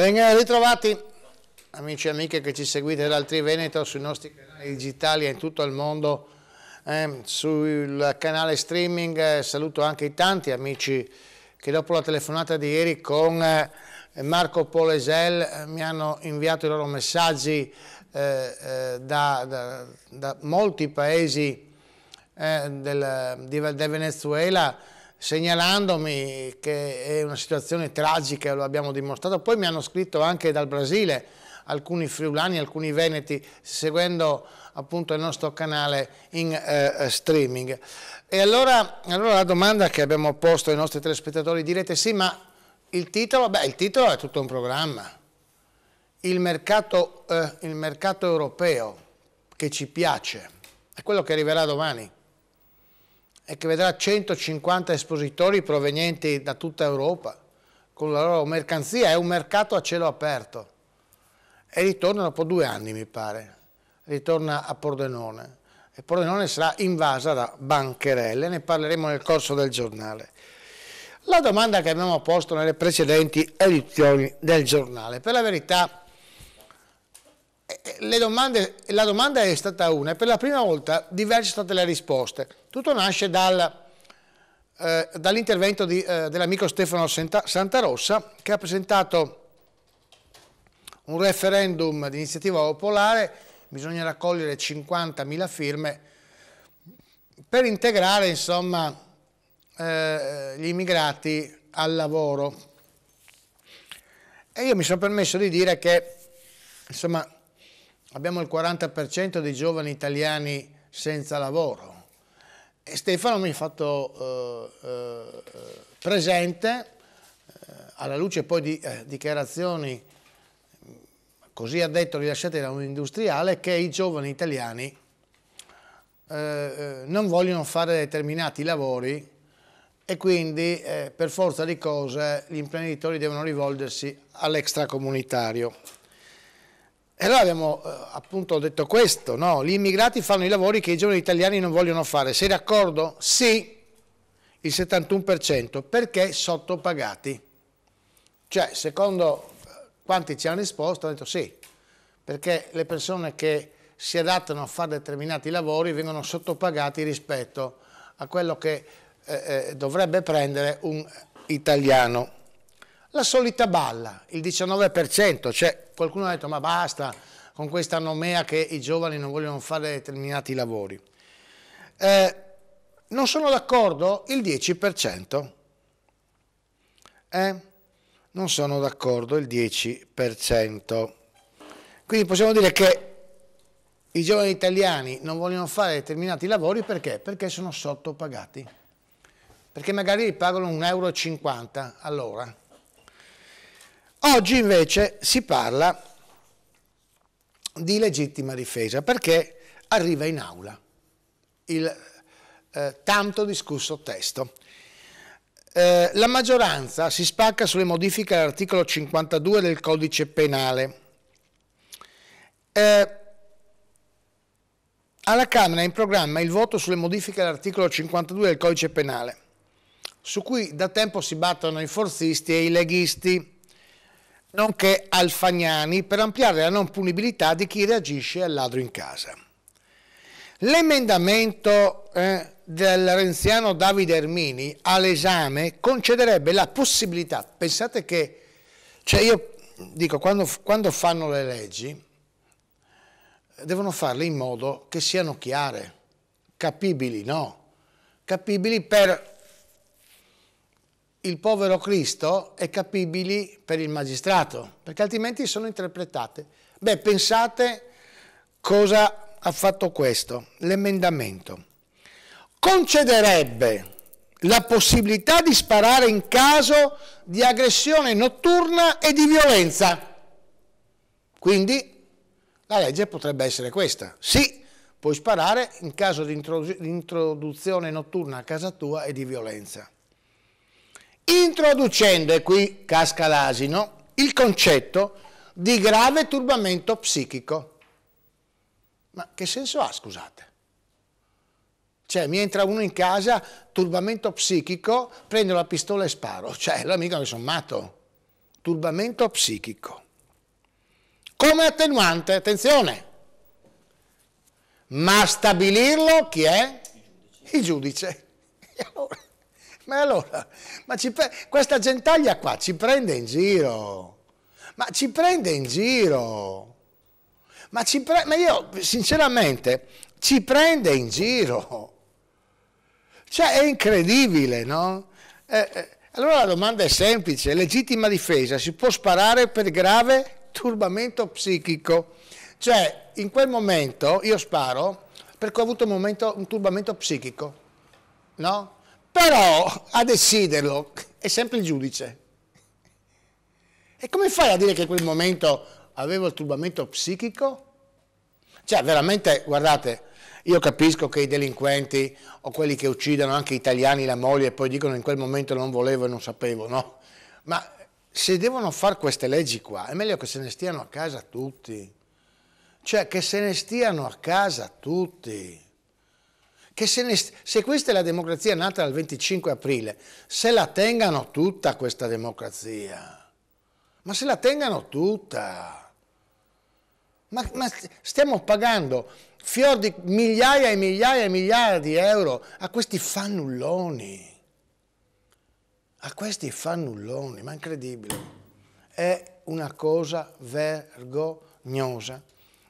Ben eh, ritrovati amici e amiche che ci seguite dall'Altri Veneto sui nostri canali digitali e in tutto il mondo eh, sul canale streaming eh, saluto anche i tanti amici che dopo la telefonata di ieri con eh, Marco Polesel mi hanno inviato i loro messaggi da, da, da, molti paesi del, del Venezuela segnalandomi che è una situazione tragica, lo abbiamo dimostrato. Poi mi hanno scritto anche dal Brasile alcuni friulani, alcuni veneti, seguendo appunto il nostro canale in eh, streaming. E allora, allora, la domanda che abbiamo posto ai nostri telespettatori, direte sì, ma il titolo? Beh, il titolo è tutto un programma. Il mercato, eh, il mercato europeo che ci piace, è quello che arriverà domani e che vedrà 150 espositori provenienti da tutta Europa con la loro mercanzia, è un mercato a cielo aperto e ritorna dopo due anni mi pare, ritorna a Pordenone e Pordenone sarà invasa da bancherelle, ne parleremo nel corso del giornale. La domanda che abbiamo posto nelle precedenti edizioni del giornale, per la verità eh, domande, la domanda è stata una e per la prima volta diverse sono state le risposte. Tutto nasce dal, eh, dall'intervento eh, dell'amico Stefano Santarossa che ha presentato un referendum di iniziativa popolare, bisogna raccogliere 50.000 firme per integrare insomma, eh, gli immigrati al lavoro. E io mi sono permesso di dire che insomma, abbiamo il 40% dei giovani italiani senza lavoro. E Stefano mi ha fatto eh, eh, presente, eh, alla luce poi di eh, dichiarazioni così ha detto rilasciate da un industriale, che i giovani italiani eh, eh, non vogliono fare determinati lavori e quindi per forza di cose gli imprenditori devono rivolgersi all'extracomunitario. E allora abbiamo eh, appunto detto questo, no? gli immigrati fanno i lavori che i giovani italiani non vogliono fare. Sei d'accordo? Sì, il 71%, perché sottopagati. Cioè, secondo eh, quanti ci hanno risposto, hanno detto sì, perché le persone che si adattano a fare determinati lavori vengono sottopagati rispetto a quello che eh, eh dovrebbe prendere un italiano. La solita balla, il 19%, cioè qualcuno ha detto ma basta con questa nomea che i giovani non vogliono fare determinati lavori. Eh, non sono d'accordo il 10%. Eh? Non sono d'accordo il 10%. Quindi possiamo dire che i giovani italiani non vogliono fare determinati lavori perché? Perché sono sottopagati. Perché magari pagano 1,50 euro all'ora Oggi invece si parla di legittima difesa perché arriva in aula il eh, tanto discusso testo. Eh, la maggioranza si spacca sulle modifiche all'articolo 52 del codice penale. Eh, alla Camera è in programma il voto sulle modifiche all'articolo 52 del codice penale, su cui da tempo si battono i forzisti e i leghisti nonché Alfagnani per ampliare la non punibilità di chi reagisce al ladro in casa. L'emendamento eh, del renziano Davide Ermini all'esame concederebbe la possibilità, pensate che, cioè io dico, quando, quando fanno le leggi, devono farle in modo che siano chiare, capibili, no? Capibili per il povero Cristo è capibile per il magistrato, perché altrimenti sono interpretate. Beh, pensate cosa ha fatto questo, l'emendamento. Concederebbe la possibilità di sparare in caso di aggressione notturna e di violenza. Quindi la legge potrebbe essere questa. Sì, puoi sparare in caso di introduzione notturna a casa tua e di violenza introducendo, e qui casca l'asino, il concetto di grave turbamento psichico. Ma che senso ha, scusate? Cioè, mi entra uno in casa, turbamento psichico, prendo la pistola e sparo. Cioè, l'amico che sono matto. Turbamento psichico. Come attenuante, attenzione, ma stabilirlo chi è? Il giudice. Il giudice. E allora, ma allora, ma pre... questa gentaglia qua ci prende in giro. Ma ci prende in giro. Ma, pre... ma io, sinceramente, ci prende in giro. Cioè, è incredibile, no? Eh, eh, allora la domanda è semplice. Legittima difesa, si può sparare per grave turbamento psichico. Cioè, in quel momento io sparo perché ho avuto un, momento, un turbamento psichico, no? Però a deciderlo è sempre il giudice. E come fai a dire che in quel momento avevo il turbamento psichico? Cioè, veramente, guardate, io capisco che i delinquenti o quelli che uccidono anche italiani la moglie e poi dicono in quel momento non volevo e non sapevo, no? Ma se devono fare queste leggi qua, è meglio che se ne stiano a casa tutti. Cioè, che se ne stiano a casa tutti. Che se, ne, se questa è la democrazia nata dal 25 aprile, se la tengano tutta questa democrazia, ma se la tengano tutta. Ma, ma, stiamo pagando fior di migliaia e migliaia e migliaia di euro a questi fannulloni. A questi fannulloni, ma incredibile. È una cosa vergognosa.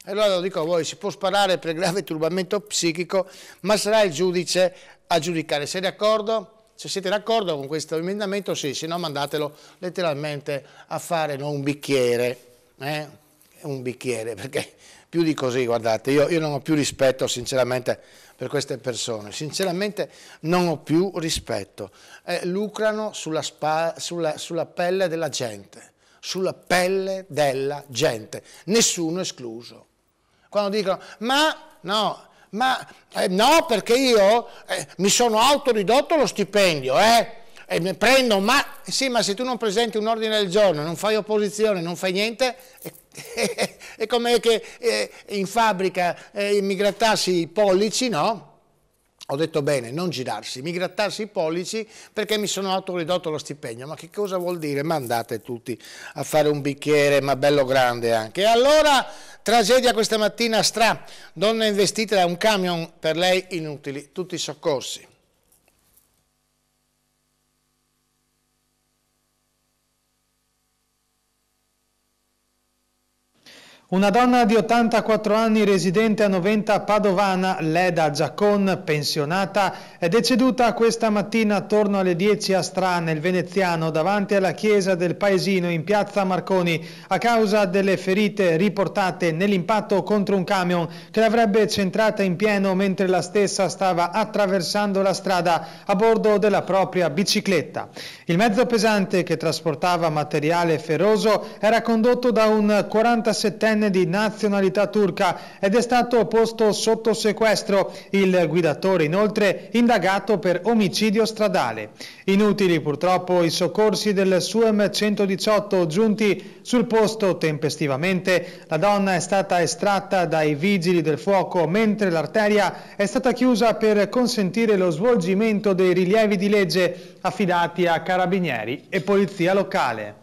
Allora lo dico a voi, si può sparare per grave turbamento psichico, ma sarà il giudice a giudicare. Siete d'accordo? Se siete d'accordo con questo emendamento, sì, se no mandatelo letteralmente a fare no, un bicchiere. Eh? Un bicchiere, perché più di così, guardate, io, io non ho più rispetto sinceramente per queste persone, sinceramente non ho più rispetto. Eh, lucrano sulla, spa, sulla, sulla pelle della gente, sulla pelle della gente, nessuno escluso. Quando dicono, ma no, ma eh, no perché io eh, mi sono autoridotto lo stipendio, eh? E prendo, ma sì, ma se tu non presenti un ordine del giorno, non fai opposizione, non fai niente, e, è com'è che eh, in fabbrica eh, grattassi i pollici, no? ho detto bene, non girarsi, mi grattarsi i pollici perché mi sono autoridotto lo stipendio. Ma che cosa vuol dire? Ma andate tutti a fare un bicchiere, ma bello grande anche. E allora, tragedia questa mattina, stra, donna investita da un camion, per lei inutili tutti i soccorsi. Una donna di 84 anni residente a Noventa Padovana, Leda Giacon, pensionata, è deceduta questa mattina attorno alle 10 a Strana, il Veneziano davanti alla chiesa del paesino in piazza Marconi a causa delle ferite riportate nell'impatto contro un camion che l'avrebbe centrata in pieno mentre la stessa stava attraversando la strada a bordo della propria bicicletta. Il mezzo pesante che trasportava materiale ferroso era condotto da un 47enne diciannovenne di nazionalità turca ed è stato posto sotto sequestro il guidatore, inoltre indagato per omicidio stradale. Inutili purtroppo i soccorsi del SUEM 118 giunti sul posto tempestivamente. La donna è stata estratta dai vigili del fuoco mentre l'arteria è stata chiusa per consentire lo svolgimento dei rilievi di legge affidati a carabinieri e polizia locale.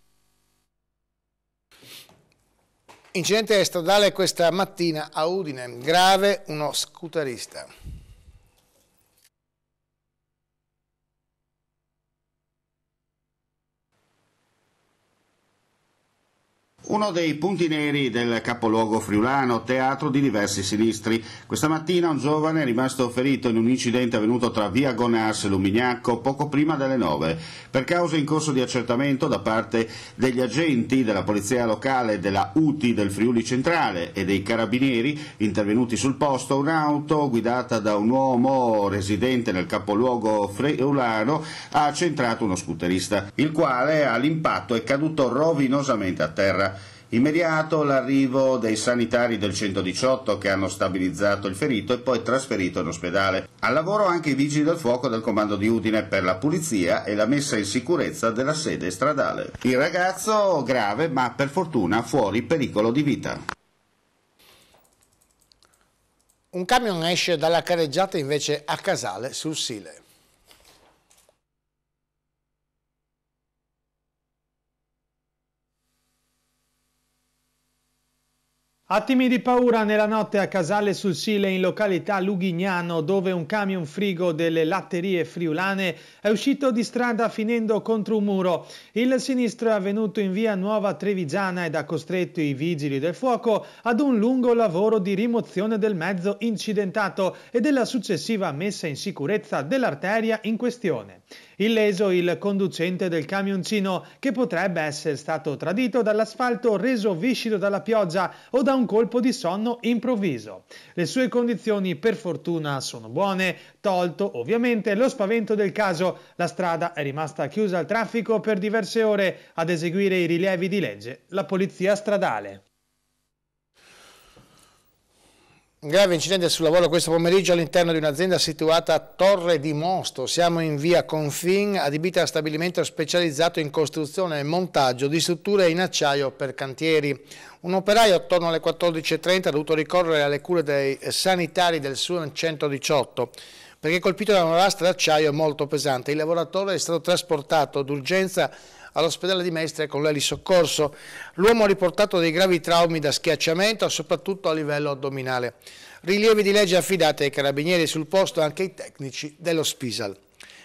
Incidente stradale questa mattina a Udine, grave uno scooterista. Uno dei punti neri del capoluogo friulano, teatro di diversi sinistri. Questa mattina un giovane è rimasto ferito in un incidente avvenuto tra via Gonas e Lumignacco poco prima delle 9. Per causa in corso di accertamento da parte degli agenti della polizia locale della UTI del Friuli Centrale e dei carabinieri intervenuti sul posto, un'auto guidata da un uomo residente nel capoluogo friulano ha centrato uno scooterista, il quale all'impatto è caduto rovinosamente a terra. Immediato l'arrivo dei sanitari del 118 che hanno stabilizzato il ferito e poi trasferito in ospedale. Al lavoro anche i vigili del fuoco del comando di Udine per la pulizia e la messa in sicurezza della sede stradale. Il ragazzo grave ma per fortuna fuori pericolo di vita. Un camion esce dalla careggiata invece a Casale sul Sile. Attimi di paura nella notte a Casale sul Sile in località Lughignano dove un camion frigo delle latterie friulane è uscito di strada finendo contro un muro. Il sinistro è avvenuto in via Nuova Trevigiana ed ha costretto i vigili del fuoco ad un lungo lavoro di rimozione del mezzo incidentato e della successiva messa in sicurezza dell'arteria in questione. Illeso il conducente del camioncino che potrebbe essere stato tradito dall'asfalto reso viscido dalla pioggia o da un colpo di sonno improvviso. Le sue condizioni per fortuna sono buone, tolto ovviamente lo spavento del caso. La strada è rimasta chiusa al traffico per diverse ore ad eseguire i rilievi di legge la polizia stradale. Un grave incidente sul lavoro questo pomeriggio all'interno di un'azienda situata a Torre di Mosto. Siamo in via Confin, adibita a stabilimento specializzato in costruzione e montaggio di strutture in acciaio per cantieri. Un operaio attorno alle 14.30 ha dovuto ricorrere alle cure dei sanitari del SUN 118 perché colpito da una lastra d'acciaio molto pesante. Il lavoratore è stato trasportato d'urgenza all'ospedale di Mestre con l'Eli Soccorso. L'uomo ha riportato dei gravi traumi da schiacciamento, soprattutto a livello addominale. Rilievi di legge affidati ai carabinieri sul posto e anche ai tecnici dello Spisal.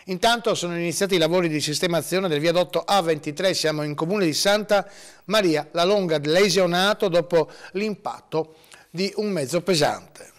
Intanto sono iniziati i lavori di sistemazione del viadotto A23, siamo in comune di Santa Maria la Longa lesionato dopo l'impatto di un mezzo pesante.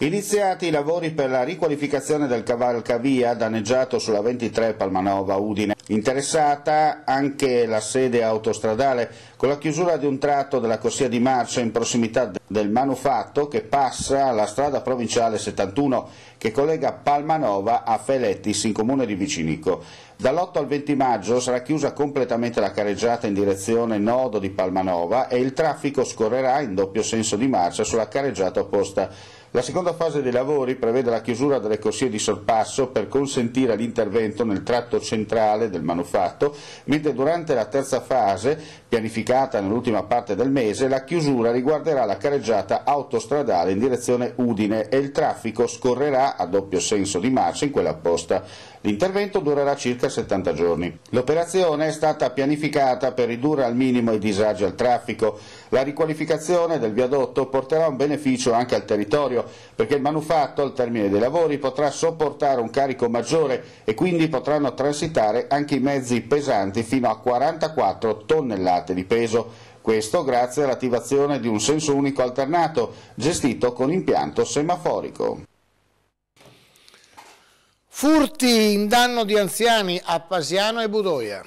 Iniziati i lavori per la riqualificazione del cavalcavia danneggiato sulla 23 Palmanova Udine, interessata anche la sede autostradale con la chiusura di un tratto della corsia di marcia in prossimità del manufatto che passa la strada provinciale 71 che collega Palmanova a Felettis in comune di Vicinico. Dall'8 al 20 maggio sarà chiusa completamente la careggiata in direzione nodo di Palmanova e il traffico scorrerà in doppio senso di marcia sulla careggiata opposta la seconda fase dei lavori prevede la chiusura delle corsie di sorpasso per consentire l'intervento nel tratto centrale del manufatto, mentre durante la terza fase, pianificata nell'ultima parte del mese, la chiusura riguarderà la careggiata autostradale in direzione Udine e il traffico scorrerà a doppio senso di marcia in quella posta. L'intervento durerà circa 70 giorni. L'operazione è stata pianificata per ridurre al minimo i disagi al traffico. La riqualificazione del viadotto porterà un beneficio anche al territorio, perché il manufatto al termine dei lavori potrà sopportare un carico maggiore e quindi potranno transitare anche i mezzi pesanti fino a 44 tonnellate di peso. Questo grazie all'attivazione di un senso unico alternato, gestito con impianto semaforico. Furti in danno di anziani a Pasiano e Budoia.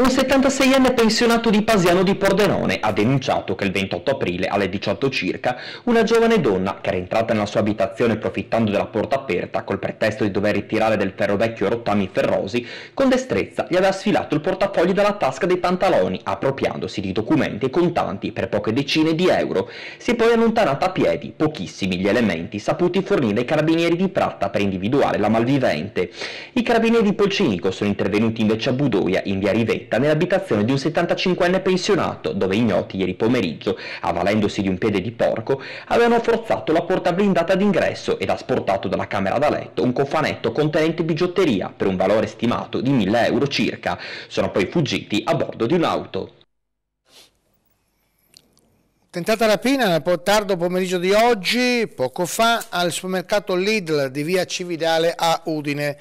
Un 76enne pensionato di Pasiano di Pordenone ha denunciato che il 28 aprile alle 18 circa una giovane donna che era entrata nella sua abitazione approfittando della porta aperta col pretesto di dover ritirare del ferro vecchio rottami ferrosi, con destrezza gli aveva sfilato il portafoglio dalla tasca dei pantaloni appropriandosi di documenti e contanti per poche decine di euro. Si è poi allontanata a piedi, pochissimi gli elementi saputi fornire ai carabinieri di Pratta per individuare la malvivente. I carabinieri di Polcinico sono intervenuti invece a Budoia in via Rivetti diretta nell'abitazione di un 75enne pensionato, dove ignoti ieri pomeriggio, avvalendosi di un piede di porco, avevano forzato la porta blindata d'ingresso ed asportato dalla camera da letto un cofanetto contenente bigiotteria per un valore stimato di 1000 euro circa. Sono poi fuggiti a bordo di un'auto. Tentata rapina nel tardo pomeriggio di oggi, poco fa, al supermercato Lidl di via Cividale a Udine.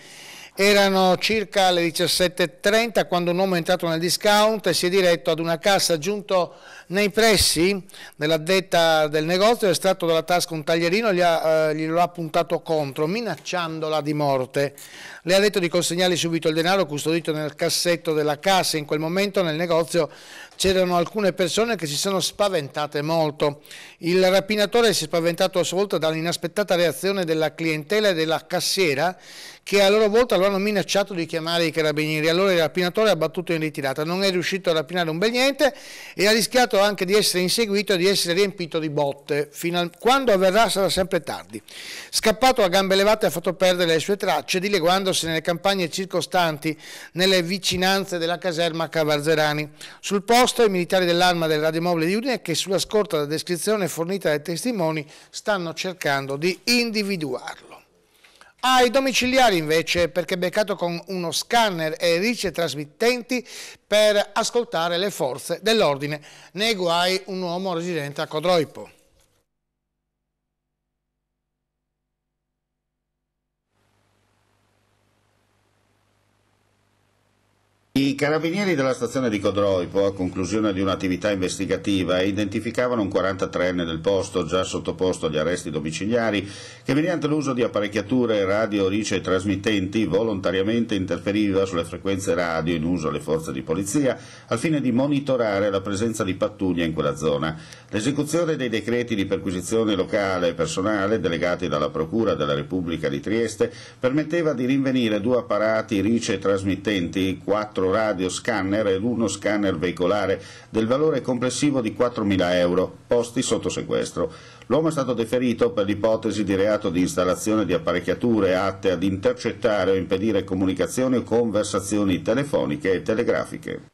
Erano circa le 17.30 quando un uomo è entrato nel discount e si è diretto ad una cassa giunto nei pressi della detta del negozio, ha estratto dalla tasca un taglierino e eh, glielo ha puntato contro, minacciandola di morte. Le ha detto di consegnargli subito il denaro custodito nel cassetto della cassa. In quel momento nel negozio c'erano alcune persone che si sono spaventate molto. Il rapinatore si è spaventato a sua volta dall'inaspettata reazione della clientela e della cassiera che a loro volta lo hanno minacciato di chiamare i carabinieri. Allora il rapinatore ha battuto in ritirata, non è riuscito a rapinare un bel niente e ha rischiato anche di essere inseguito e di essere riempito di botte. Al... Quando avverrà sarà sempre tardi. Scappato a gambe levate ha fatto perdere le sue tracce, dileguandosi nelle campagne circostanti, nelle vicinanze della caserma Cavarzerani. Sul posto i militari dell'arma del radiomobile di Udine che sulla scorta della descrizione fornita dai testimoni stanno cercando di individuarlo ai ah, domiciliari invece perché beccato con uno scanner e ricce trasmittenti per ascoltare le forze dell'ordine. Nei guai un uomo residente a Codroipo. I carabinieri della stazione di Codroipo, a conclusione di un'attività investigativa, identificavano un 43enne del posto, già sottoposto agli arresti domiciliari, che mediante l'uso di apparecchiature radio, rice e trasmittenti volontariamente interferiva sulle frequenze radio in uso alle forze di polizia, al fine di monitorare la presenza di pattuglie in quella zona. L'esecuzione dei decreti di perquisizione locale e personale, delegati dalla Procura della Repubblica di Trieste, permetteva di rinvenire due apparati rice e trasmittenti, quattro 4 radio scanner ed uno scanner veicolare del valore complessivo di 4.000 euro, posti sotto sequestro. L'uomo è stato deferito per l'ipotesi di reato di installazione di apparecchiature atte ad intercettare o impedire comunicazioni o conversazioni telefoniche e telegrafiche.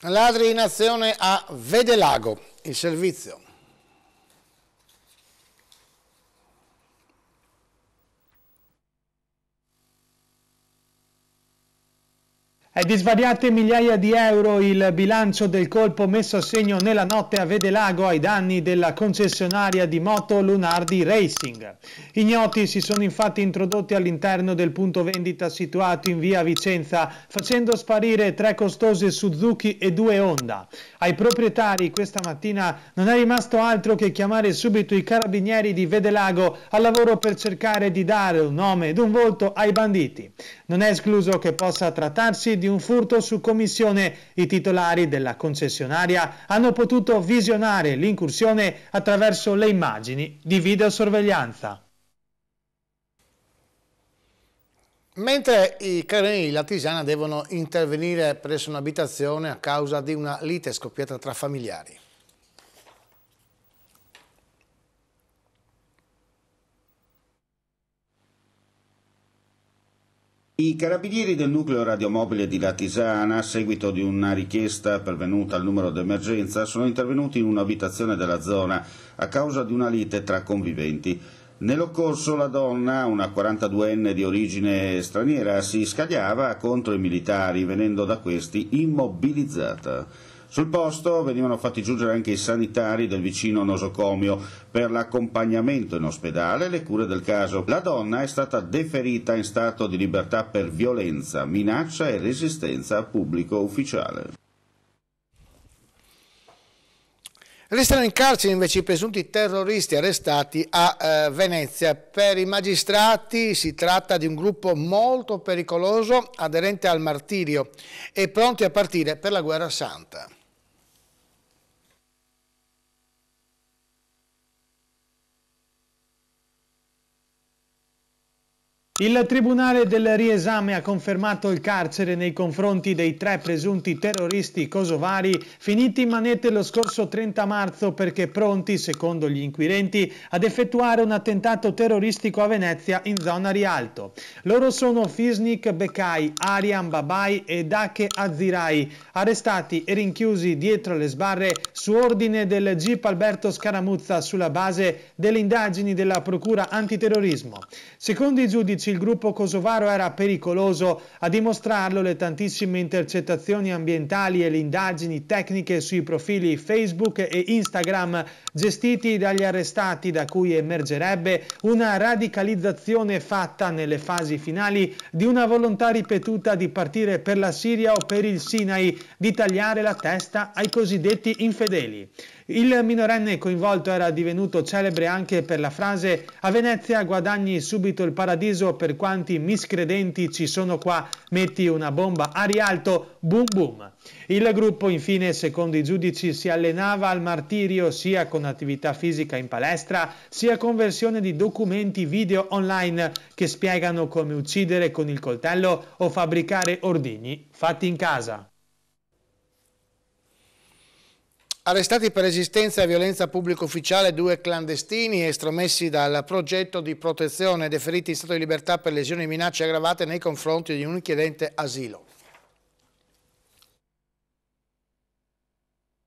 Ladri in azione a Vedelago, il servizio. È di svariate migliaia di euro il bilancio del colpo messo a segno nella notte a Vedelago ai danni della concessionaria di moto Lunardi Racing. Ignoti si sono infatti introdotti all'interno del punto vendita situato in via Vicenza facendo sparire tre costose Suzuki e due Honda. Ai proprietari questa mattina non è rimasto altro che chiamare subito i carabinieri di Vedelago al lavoro per cercare di dare un nome ed un volto ai banditi. Non è escluso che possa trattarsi di di un furto su commissione, i titolari della concessionaria hanno potuto visionare l'incursione attraverso le immagini di videosorveglianza. Mentre i carabinieri di Tisana devono intervenire presso un'abitazione a causa di una lite scoppiata tra familiari. I carabinieri del nucleo radiomobile di Latisana, a seguito di una richiesta pervenuta al numero d'emergenza, sono intervenuti in un'abitazione della zona a causa di una lite tra conviventi. Nell'occorso la donna, una 42enne di origine straniera, si scagliava contro i militari, venendo da questi immobilizzata. Sul posto venivano fatti giungere anche i sanitari del vicino nosocomio per l'accompagnamento in ospedale e le cure del caso. La donna è stata deferita in stato di libertà per violenza, minaccia e resistenza a pubblico ufficiale. Restano in carcere invece i presunti terroristi arrestati a eh, Venezia. Per i magistrati si tratta di un gruppo molto pericoloso aderente al martirio e pronti a partire per la guerra santa. Il Tribunale del Riesame ha confermato il carcere nei confronti dei tre presunti terroristi kosovari finiti in manette lo scorso 30 marzo perché pronti, secondo gli inquirenti, ad effettuare un attentato terroristico a Venezia in zona Rialto. Loro sono Fisnik Bekai, Arian Babai e Dake Azirai, arrestati e rinchiusi dietro le sbarre su ordine del GIP Alberto Scaramuzza sulla base delle indagini della Procura Antiterrorismo. Secondo i giudici 2011 il gruppo kosovaro era pericoloso, a dimostrarlo le tantissime intercettazioni ambientali e le indagini tecniche sui profili Facebook e Instagram gestiti dagli arrestati da cui emergerebbe una radicalizzazione fatta nelle fasi finali di una volontà ripetuta di partire per la Siria o per il Sinai, di tagliare la testa ai cosiddetti infedeli. Il minorenne coinvolto era divenuto celebre anche per la frase a Venezia guadagni subito il paradiso per quanti miscredenti ci sono qua, metti una bomba a rialto, boom boom. Il gruppo infine, secondo i giudici, si allenava al martirio sia con attività fisica in palestra, sia con versione di documenti video online che spiegano come uccidere con il coltello o fabbricare ordigni fatti in casa. Arrestati per resistenza e violenza pubblico ufficiale due clandestini estromessi dal progetto di protezione deferiti in stato di libertà per lesioni e minacce aggravate nei confronti di un richiedente asilo.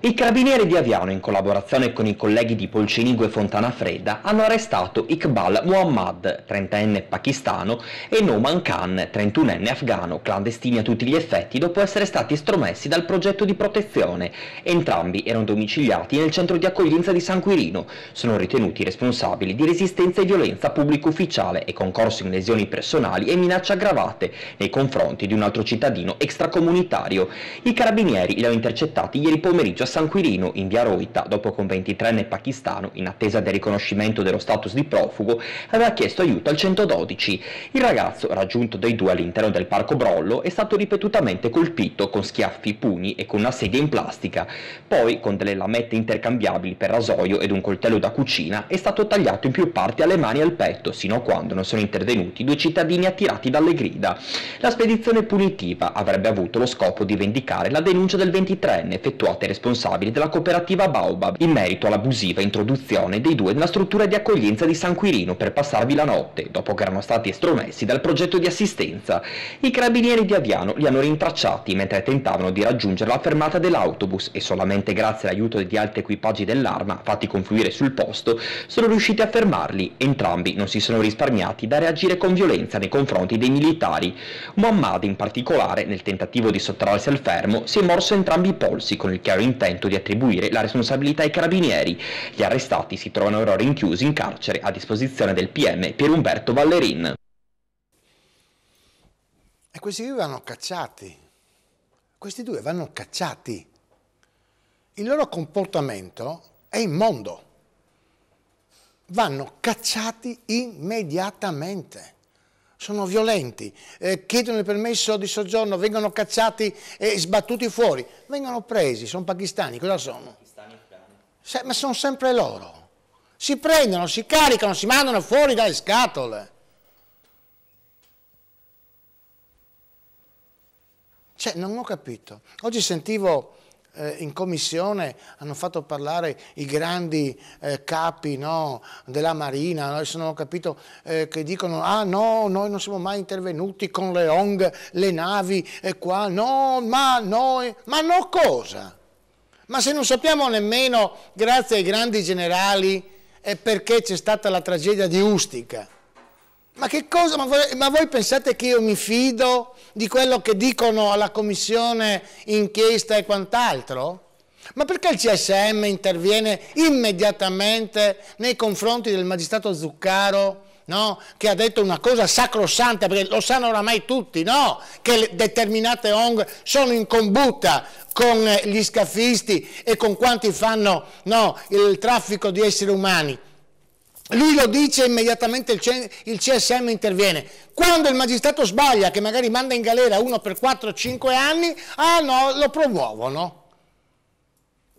I carabinieri di Aviano, in collaborazione con i colleghi di Polcinigo e Fredda, hanno arrestato Iqbal Muhammad, 30enne pakistano, e Noman Khan, 31enne afgano, clandestini a tutti gli effetti dopo essere stati estromessi dal progetto di protezione. Entrambi erano domiciliati nel centro di accoglienza di San Quirino. Sono ritenuti responsabili di resistenza e violenza pubblico ufficiale e concorso in lesioni personali e minacce aggravate nei confronti di un altro cittadino extracomunitario. I carabinieri li hanno intercettati ieri pomeriggio a San Quirino, in via Roita, dopo che un 23enne pakistano, in attesa del riconoscimento dello status di profugo, aveva chiesto aiuto al 112. Il ragazzo, raggiunto dai due all'interno del parco Brollo, è stato ripetutamente colpito con schiaffi, pugni e con una sedia in plastica. Poi, con delle lamette intercambiabili per rasoio ed un coltello da cucina, è stato tagliato in più parti alle mani e al petto, sino a quando non sono intervenuti due cittadini attirati dalle grida. La spedizione punitiva avrebbe avuto lo scopo di vendicare la denuncia del 23enne effettuata ai responsabili responsabile della cooperativa Baobab in merito all'abusiva introduzione dei due nella struttura di accoglienza di San Quirino per passarvi la notte, dopo che erano stati estromessi dal progetto di assistenza. I carabinieri di Aviano li hanno rintracciati mentre tentavano di raggiungere la fermata dell'autobus e solamente grazie all'aiuto di altri equipaggi dell'arma fatti confluire sul posto sono riusciti a fermarli. Entrambi non si sono risparmiati da reagire con violenza nei confronti dei militari. Muhammad in particolare, nel tentativo di sottrarsi al fermo, si è morso entrambi i polsi con il chiaro intento intento di attribuire la responsabilità ai carabinieri. Gli arrestati si trovano ora rinchiusi in carcere a disposizione del PM Pier Umberto Vallerin. E questi due vanno cacciati. Questi due vanno cacciati. Il loro comportamento è immondo. Vanno cacciati immediatamente sono violenti, eh, chiedono il permesso di soggiorno, vengono cacciati e sbattuti fuori, vengono presi, sono pakistani, cosa sono? Se, ma sono sempre loro. Si prendono, si caricano, si mandano fuori dalle scatole. Cioè, non ho capito. Oggi sentivo eh, in commissione hanno fatto parlare i grandi eh, capi no, della Marina, adesso non ho capito, eh, che dicono ah no, noi non siamo mai intervenuti con le ONG, le navi e eh, qua, no, ma noi, ma no cosa? Ma se non sappiamo nemmeno, grazie ai grandi generali, è perché c'è stata la tragedia di Ustica. Ma che cosa? Ma voi, ma voi, pensate che io mi fido di quello che dicono alla commissione inchiesta e quant'altro? Ma perché il CSM interviene immediatamente nei confronti del magistrato Zuccaro? No? che ha detto una cosa sacrosanta, perché lo sanno oramai tutti, no? che determinate ONG sono in combutta con gli scafisti e con quanti fanno no, il traffico di esseri umani. Lui lo dice immediatamente, il CSM interviene. Quando il magistrato sbaglia, che magari manda in galera uno per 4-5 anni, ah no, lo promuovono.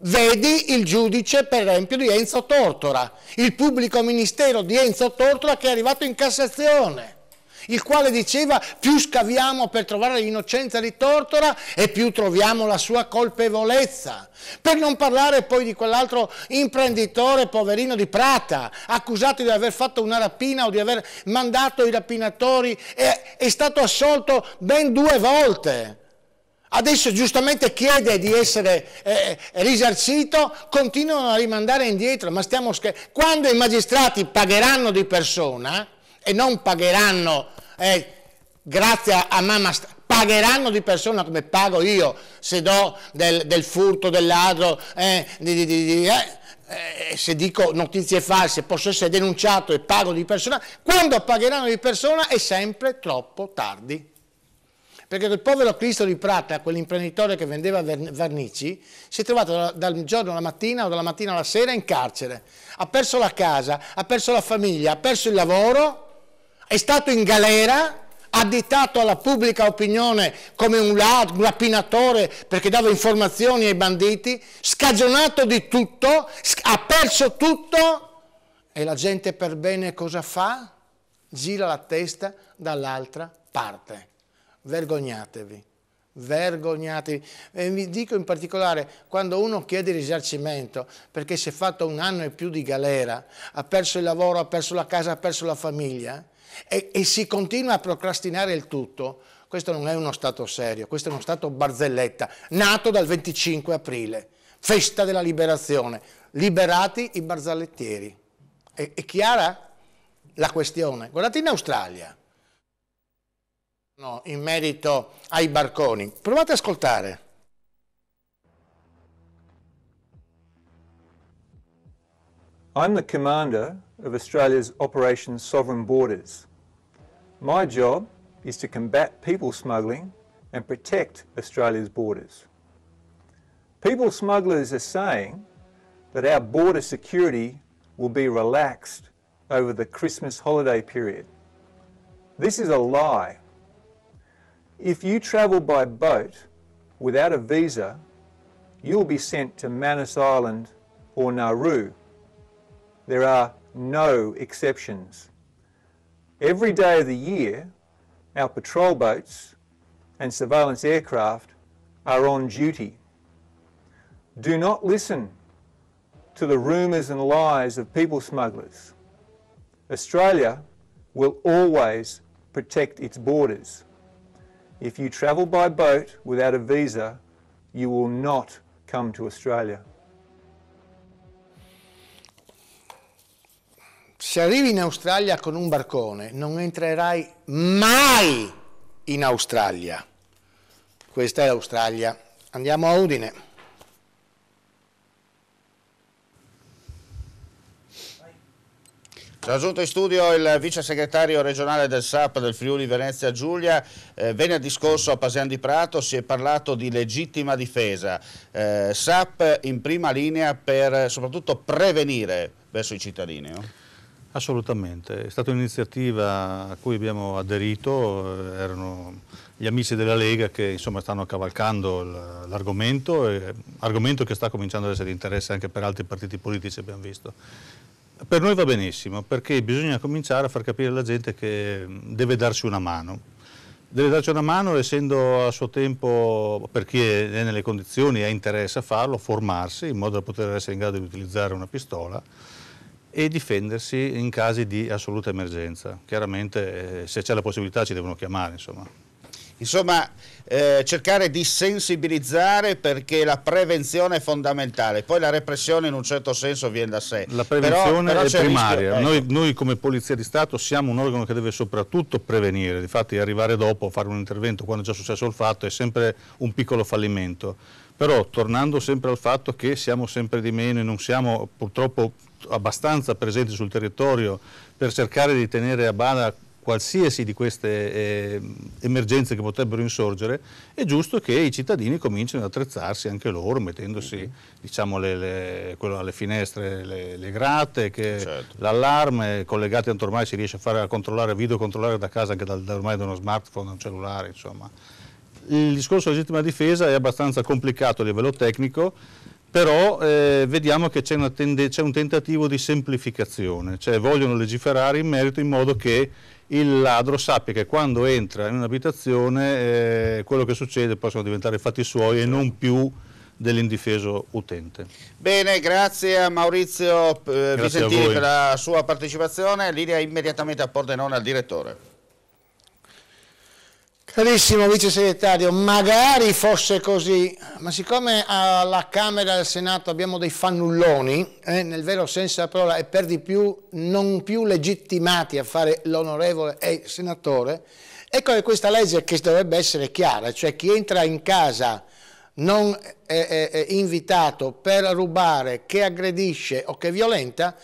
Vedi il giudice, per esempio, di Enzo Tortora, il pubblico ministero di Enzo Tortora che è arrivato in Cassazione il quale diceva più scaviamo per trovare l'innocenza di Tortora e più troviamo la sua colpevolezza. Per non parlare poi di quell'altro imprenditore poverino di Prata, accusato di aver fatto una rapina o di aver mandato i rapinatori, è, è stato assolto ben due volte. Adesso giustamente chiede di essere eh, eh risarcito, continuano a rimandare indietro, ma stiamo scherzando. Quando i magistrati pagheranno di persona, e non pagheranno eh, grazie a mamma pagheranno di persona come pago io se do del, del furto, del ladro, eh, di, di, di, eh, eh, se dico notizie false, posso essere denunciato e pago di persona, quando pagheranno di persona è sempre troppo tardi. Perché quel povero Cristo di Prata, quell'imprenditore che vendeva vernici, si è trovato dal giorno alla mattina o dalla mattina alla sera in carcere. Ha perso la casa, ha perso la famiglia, ha perso il lavoro è stato in galera, additato alla pubblica opinione come un rapinatore perché dava informazioni ai banditi, scagionato di tutto, ha perso tutto e la gente per bene cosa fa? Gira la testa dall'altra parte. Vergognatevi, vergognatevi. E vi dico in particolare, quando uno chiede risarcimento perché si è fatto un anno e più di galera, ha perso il lavoro, ha perso la casa, ha perso la famiglia, e, e si continua a procrastinare il tutto, questo non è uno Stato serio, questo è uno Stato barzelletta, nato dal 25 aprile, festa della liberazione, liberati i barzellettieri. È, è chiara la questione? Guardate in Australia, no, in merito ai barconi, provate ad ascoltare. I'm the commander of Australia's Operation Sovereign Borders. My job is to combat people smuggling and protect Australia's borders. People smugglers are saying that our border security will be relaxed over the Christmas holiday period. This is a lie. If you travel by boat without a visa, you'll be sent to Manus Island or Nauru. There are no exceptions. Every day of the year, our patrol boats and surveillance aircraft are on duty. Do not listen to the rumours and lies of people smugglers. Australia will always protect its borders. If you travel by boat without a visa, you will not come to Australia. se arrivi in Australia con un barcone non entrerai mai in Australia. Questa è l'Australia. Andiamo a Udine. Raggiunto in studio il vice segretario regionale del SAP del Friuli Venezia Giulia. Eh, venerdì scorso a Pasean di Prato si è parlato di legittima difesa. Eh, SAP in prima linea per soprattutto prevenire verso i cittadini. No? Assolutamente, è stata un'iniziativa a cui abbiamo aderito, eh, erano gli amici della Lega che insomma, stanno cavalcando l'argomento, argomento che sta cominciando ad essere di interesse anche per altri partiti politici abbiamo visto. Per noi va benissimo perché bisogna cominciare a far capire alla gente che mm, deve darsi una mano. Deve darci una mano essendo a suo tempo, per chi è nelle condizioni e ha interesse a farlo, formarsi in modo da poter essere in grado di utilizzare una pistola e difendersi in casi di assoluta emergenza. Chiaramente eh, se c'è la possibilità ci devono chiamare. Insomma, insomma eh, cercare di sensibilizzare perché la prevenzione è fondamentale, poi la repressione in un certo senso viene da sé. La prevenzione però, però è primaria, ecco. noi, noi, come Polizia di Stato siamo un organo che deve soprattutto prevenire, difatti arrivare dopo, a fare un intervento quando è già successo il fatto è sempre un piccolo fallimento però tornando sempre al fatto che siamo sempre di meno e non siamo purtroppo abbastanza presenti sul territorio per cercare di tenere a bada qualsiasi di queste eh, emergenze che potrebbero insorgere, è giusto che i cittadini cominciano ad attrezzarsi anche loro, mettendosi mm -hmm. diciamo, le, le, alle finestre le, le grate, certo. l'allarme, collegati tanto ormai si riesce a fare a controllare, video controllare da casa anche dal, da ormai da uno smartphone, da un cellulare, insomma. Il discorso di legittima difesa è abbastanza complicato a livello tecnico, però eh, vediamo che c'è, un tentativo di semplificazione, cioè vogliono legiferare in merito in modo che il ladro sappia che quando entra in un'abitazione eh, quello che succede possono diventare fatti suoi e non più dell'indifeso utente. Bene, grazie a Maurizio eh, grazie Vicentini a per la sua partecipazione, linea immediatamente a Pordenone al direttore. Carissimo vice segretario, magari fosse così, ma siccome alla Camera e al Senato abbiamo dei fannulloni, eh, nel vero senso della parola, e per di più non più legittimati a fare l'onorevole e il senatore, ecco che questa legge che dovrebbe essere chiara, cioè chi entra in casa non è, è, è invitato per rubare, che aggredisce o che violenta,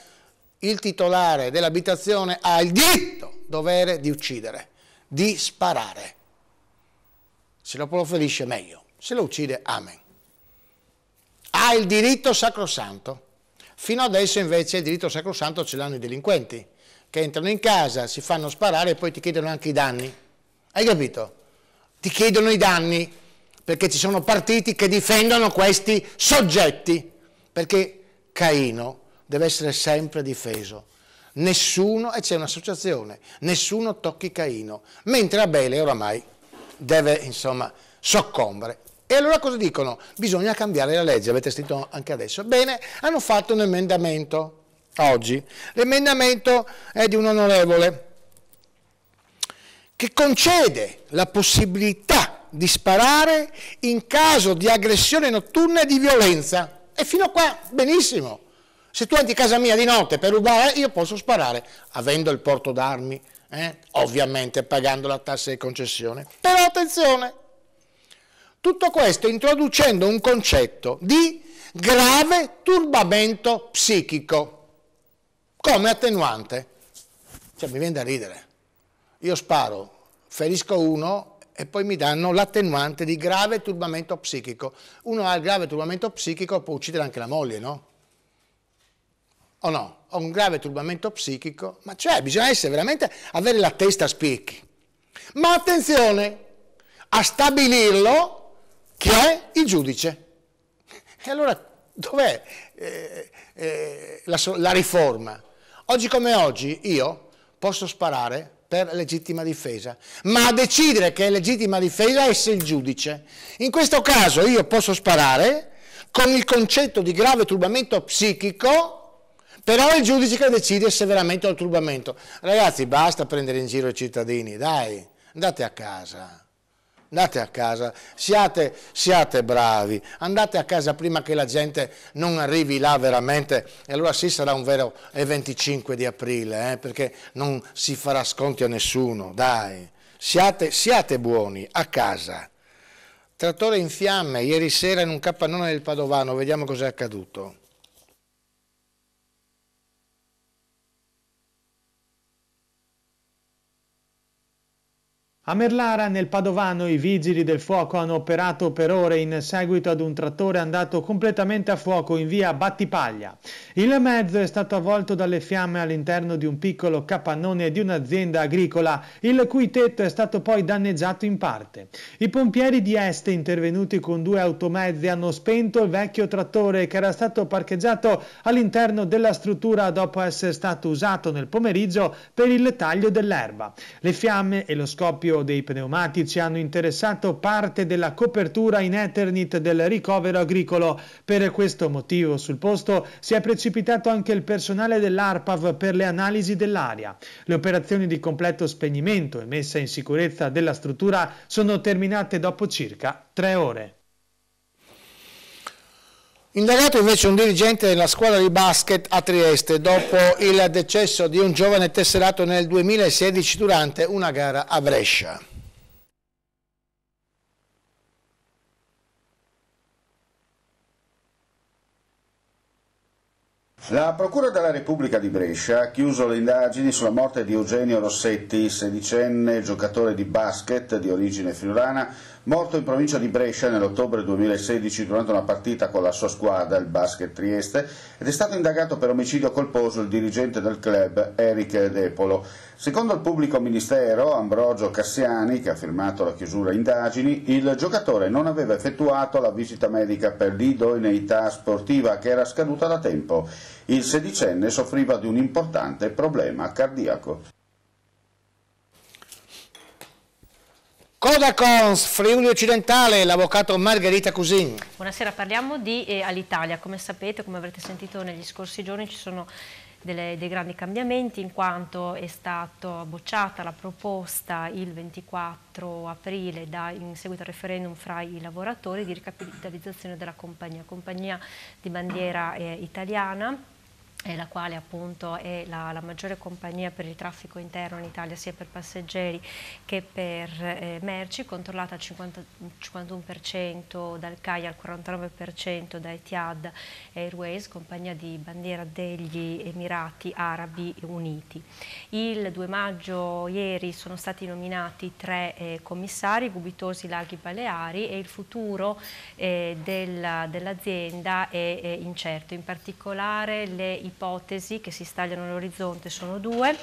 il titolare dell'abitazione ha il diritto, dovere di uccidere, di sparare. Se lo proferisce meglio, se lo uccide, amen. Ha il diritto sacrosanto. Fino adesso invece il diritto sacrosanto ce l'hanno i delinquenti, che entrano in casa, si fanno sparare e poi ti chiedono anche i danni. Hai capito? Ti chiedono i danni perché ci sono partiti che difendono questi soggetti. Perché Caino deve essere sempre difeso. Nessuno, e c'è un'associazione, nessuno tocchi Caino, mentre Abele oramai deve insomma soccombere. E allora cosa dicono? Bisogna cambiare la legge, avete scritto anche adesso. Bene, hanno fatto un emendamento oggi. L'emendamento è di un onorevole che concede la possibilità di sparare in caso di aggressione notturna e di violenza. E fino a qua benissimo. Se tu entri in casa mia di notte per rubare, io posso sparare, avendo il porto d'armi eh? ovviamente pagando la tassa di concessione. Però attenzione, tutto questo introducendo un concetto di grave turbamento psichico come attenuante. Cioè mi viene da ridere, io sparo, ferisco uno e poi mi danno l'attenuante di grave turbamento psichico. Uno ha il grave turbamento psichico può uccidere anche la moglie, no? o no? Ho un grave turbamento psichico, ma cioè bisogna essere veramente, avere la testa a spicchi. Ma attenzione, a stabilirlo chi è il giudice. E allora dov'è eh, eh, la, la riforma? Oggi come oggi io posso sparare per legittima difesa, ma a decidere che è legittima difesa è se il giudice. In questo caso io posso sparare con il concetto di grave turbamento psichico però è il giudice che decide se veramente ho il turbamento. Ragazzi, basta prendere in giro i cittadini, dai, andate a casa. Andate a casa, siate, siate bravi, andate a casa prima che la gente non arrivi là veramente e allora sì sarà un vero 25 di aprile eh, perché non si farà sconti a nessuno, dai, siate, siate buoni a casa. Trattore in fiamme, ieri sera in un capannone del Padovano, vediamo cos'è accaduto. A Merlara, nel Padovano, i vigili del fuoco hanno operato per ore in seguito ad un trattore andato completamente a fuoco in via Battipaglia. Il mezzo è stato avvolto dalle fiamme all'interno di un piccolo capannone di un'azienda agricola, il cui tetto è stato poi danneggiato in parte. I pompieri di Este, intervenuti con due automezzi, hanno spento il vecchio trattore che era stato parcheggiato all'interno della struttura dopo essere stato usato nel pomeriggio per il taglio dell'erba. Le fiamme e lo scoppio proprio dei pneumatici hanno interessato parte della copertura in Eternit del ricovero agricolo. Per questo motivo sul posto si è precipitato anche il personale dell'ARPAV per le analisi dell'aria. Le operazioni di completo spegnimento e messa in sicurezza della struttura sono terminate dopo circa tre ore. Indagato invece un dirigente della squadra di basket a Trieste dopo il decesso di un giovane tesserato nel 2016 durante una gara a Brescia. La Procura della Repubblica di Brescia ha chiuso le indagini sulla morte di Eugenio Rossetti, sedicenne giocatore di basket di origine friulana, Morto in provincia di Brescia nell'ottobre 2016 durante una partita con la sua squadra, il Basket Trieste, ed è stato indagato per omicidio colposo il dirigente del club Eric Depolo. Secondo il pubblico ministero Ambrogio Cassiani, che ha firmato la chiusura indagini, il giocatore non aveva effettuato la visita medica per l'idoneità sportiva che era scaduta da tempo. Il sedicenne soffriva di un importante problema cardiaco. Codacons, Friuli Occidentale, l'avvocato Margherita Cusin. Buonasera, parliamo di eh, Alitalia. Come sapete, come avrete sentito negli scorsi giorni, ci sono delle, dei grandi cambiamenti in quanto è stata bocciata la proposta il 24 aprile da, in seguito al referendum fra i lavoratori di ricapitalizzazione della compagnia, compagnia di bandiera eh, italiana la quale appunto è la, la, maggiore compagnia per il traffico interno in Italia sia per passeggeri che per eh, merci, controllata al 50, 51% dal CAI, al 49% da Etihad Airways, compagnia di bandiera degli Emirati Arabi Uniti. Il 2 maggio ieri sono stati nominati tre eh, commissari, Gubitosi, Laghi, Baleari e il futuro eh, dell'azienda è, è, incerto, in particolare le ipotesi ipotesi che si stagliano all'orizzonte sono due,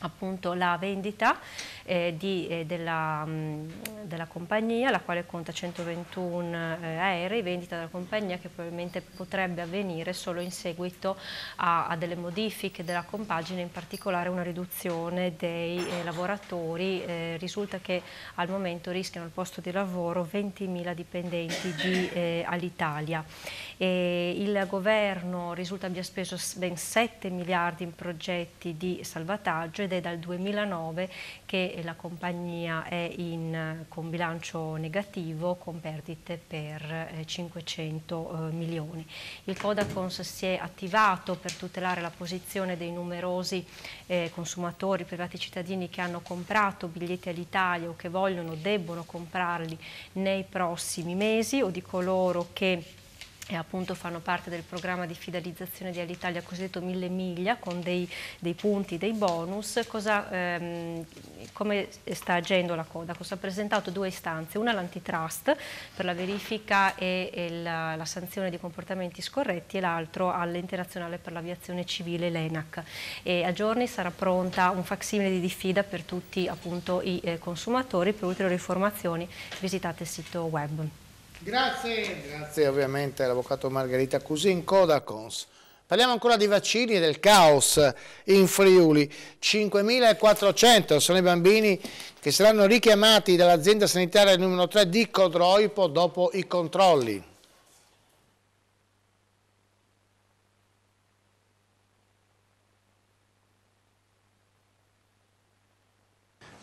appunto la vendita eh, di, eh, della, mh, mm, della, compagnia, la quale conta 121 eh, aerei, vendita della compagnia che probabilmente potrebbe avvenire solo in seguito a, a delle modifiche della compagine, in particolare una riduzione dei eh, lavoratori. risulta che al momento rischiano il posto di lavoro 20.000 dipendenti di eh, Alitalia. E il governo risulta abbia speso ben 7 miliardi in progetti di salvataggio ed è dal 2009 che la compagnia è in, con bilancio negativo con perdite per 500 eh, eh, milioni. Il Codacons si è attivato per tutelare la posizione dei numerosi eh, consumatori, privati cittadini che hanno comprato biglietti all'Italia o che vogliono, o debbono comprarli nei prossimi mesi o di coloro che e appunto fanno parte del programma di fidelizzazione di Alitalia cosiddetto mille miglia con dei, dei punti, dei bonus, cosa, ehm, come sta agendo la coda? Codacos? Ha presentato due istanze, una l'antitrust per la verifica e, e la, la, sanzione di comportamenti scorretti e l'altro all'internazionale per l'aviazione civile, l'ENAC. E a giorni sarà pronta un facsimile di diffida per tutti appunto, i eh, consumatori, per ulteriori informazioni visitate il sito web. Grazie, grazie ovviamente all'avvocato Margherita Cusin, Codacons. Parliamo ancora di vaccini e del caos in Friuli. 5.400 sono i bambini che saranno richiamati dall'azienda sanitaria numero 3 di Codroipo dopo i controlli.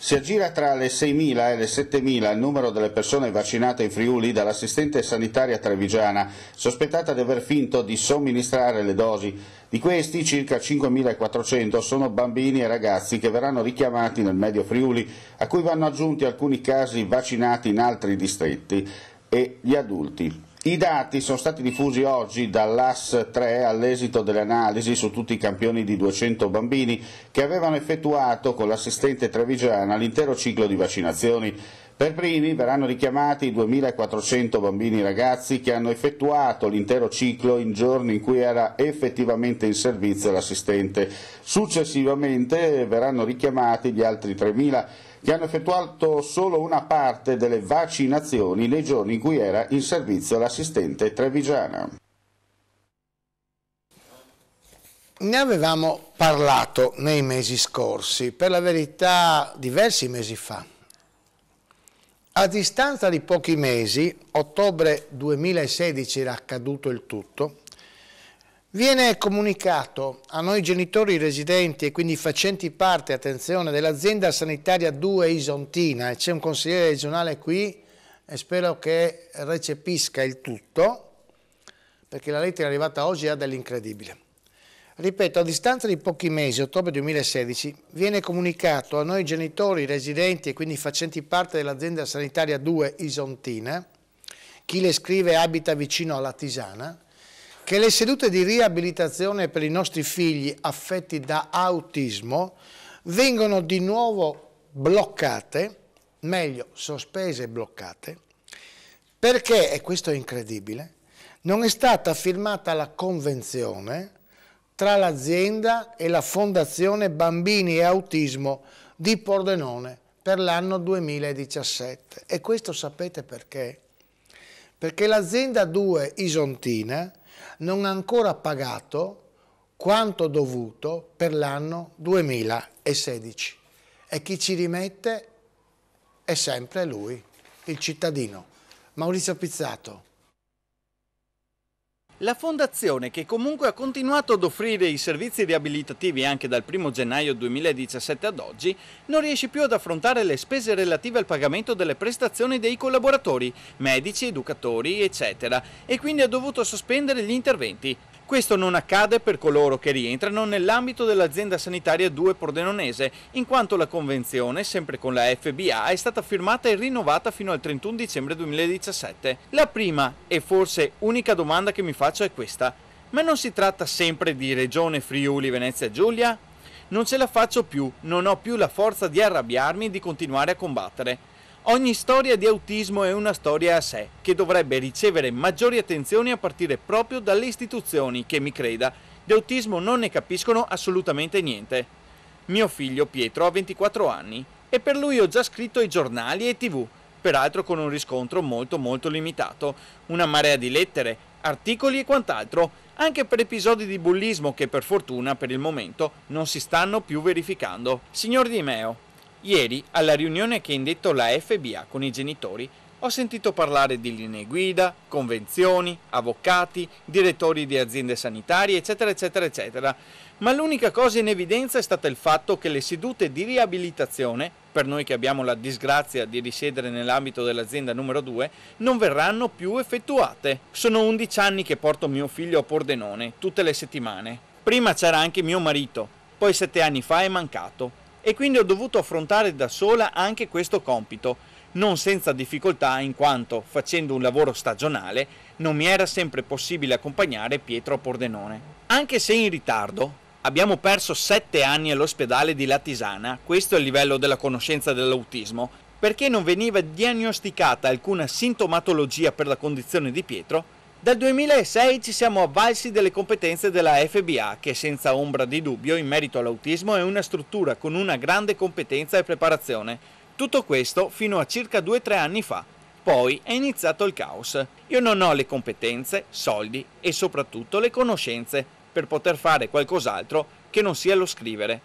Si aggira tra le 6.000 e le 7.000 il numero delle persone vaccinate in Friuli dall'assistente sanitaria trevigiana, sospettata di aver finto di somministrare le dosi. Di questi circa 5.400 sono bambini e ragazzi che verranno richiamati nel medio Friuli, a cui vanno aggiunti alcuni casi vaccinati in altri distretti e gli adulti. I dati sono stati diffusi oggi dall'AS 3 all'esito dell'analisi su tutti i campioni di 200 bambini che avevano effettuato con l'assistente trevigiana l'intero ciclo di vaccinazioni. Per primi verranno richiamati i 2.400 bambini ragazzi che hanno effettuato l'intero ciclo in giorni in cui era effettivamente in servizio l'assistente. Successivamente verranno richiamati gli altri 3.000 che hanno effettuato solo una parte delle vaccinazioni nei giorni in cui era in servizio l'assistente trevigiana. Ne avevamo parlato nei mesi scorsi, per la verità diversi mesi fa. A distanza di pochi mesi, ottobre 2016 era accaduto il tutto, Viene comunicato a noi genitori residenti e quindi facenti parte, attenzione, dell'azienda sanitaria 2 Isontina e c'è un consigliere regionale qui e spero che recepisca il tutto perché la lettera arrivata oggi ha dell'incredibile. Ripeto, a distanza di pochi mesi, ottobre 2016, viene comunicato a noi genitori residenti e quindi facenti parte dell'azienda sanitaria 2 Isontina, chi le scrive abita vicino alla Tisana, che le sedute di riabilitazione per i nostri figli affetti da autismo vengono di nuovo bloccate, meglio sospese e bloccate, perché, e questo è incredibile, non è stata firmata la convenzione tra l'azienda e la Fondazione Bambini e Autismo di Pordenone per l'anno 2017. E questo sapete perché? Perché l'azienda 2 Isontina non ha ancora pagato quanto dovuto per l'anno 2016 e chi ci rimette è sempre lui, il cittadino. Maurizio Pizzato. La fondazione, che comunque ha continuato ad offrire i servizi riabilitativi anche dal 1 gennaio 2017 ad oggi, non riesce più ad affrontare le spese relative al pagamento delle prestazioni dei collaboratori, medici, educatori, eccetera, e quindi ha dovuto sospendere gli interventi. Questo non accade per coloro che rientrano nell'ambito dell'azienda sanitaria 2 Pordenonese, in quanto la convenzione, sempre con la FBA, è stata firmata e rinnovata fino al 31 dicembre 2017. La prima e forse unica domanda che mi faccio è questa. Ma non si tratta sempre di Regione Friuli Venezia Giulia? Non ce la faccio più, non ho più la forza di arrabbiarmi e di continuare a combattere. Ogni storia di autismo è una storia a sé, che dovrebbe ricevere maggiori attenzioni a partire proprio dalle istituzioni che, mi creda, di autismo non ne capiscono assolutamente niente. Mio figlio Pietro ha 24 anni e per lui ho già scritto ai giornali e tv, peraltro con un riscontro molto molto limitato, una marea di lettere, articoli e quant'altro, anche per episodi di bullismo che per fortuna per il momento non si stanno più verificando. Signor Di Meo, Ieri, alla riunione che ha indetto la FBA con i genitori, ho sentito parlare di linee guida, convenzioni, avvocati, direttori di aziende sanitarie, eccetera, eccetera, eccetera. Ma l'unica cosa in evidenza è stato il fatto che le sedute di riabilitazione, per noi che abbiamo la disgrazia di risiedere nell'ambito dell'azienda numero 2, non verranno più effettuate. Sono 11 anni che porto mio figlio a Pordenone, tutte le settimane. Prima c'era anche mio marito, poi 7 anni fa è mancato e quindi ho dovuto affrontare da sola anche questo compito, non senza difficoltà in quanto, facendo un lavoro stagionale, non mi era sempre possibile accompagnare Pietro a Pordenone. Anche se in ritardo, abbiamo perso 7 anni all'ospedale di Latisana, questo è il livello della conoscenza dell'autismo, perché non veniva diagnosticata alcuna sintomatologia per la condizione di Pietro dal 2006 ci siamo avvalsi delle competenze della FBA che senza ombra di dubbio in merito all'autismo è una struttura con una grande competenza e preparazione. Tutto questo fino a circa 2-3 anni fa. Poi è iniziato il caos. Io non ho le competenze, soldi e soprattutto le conoscenze per poter fare qualcos'altro che non sia lo scrivere.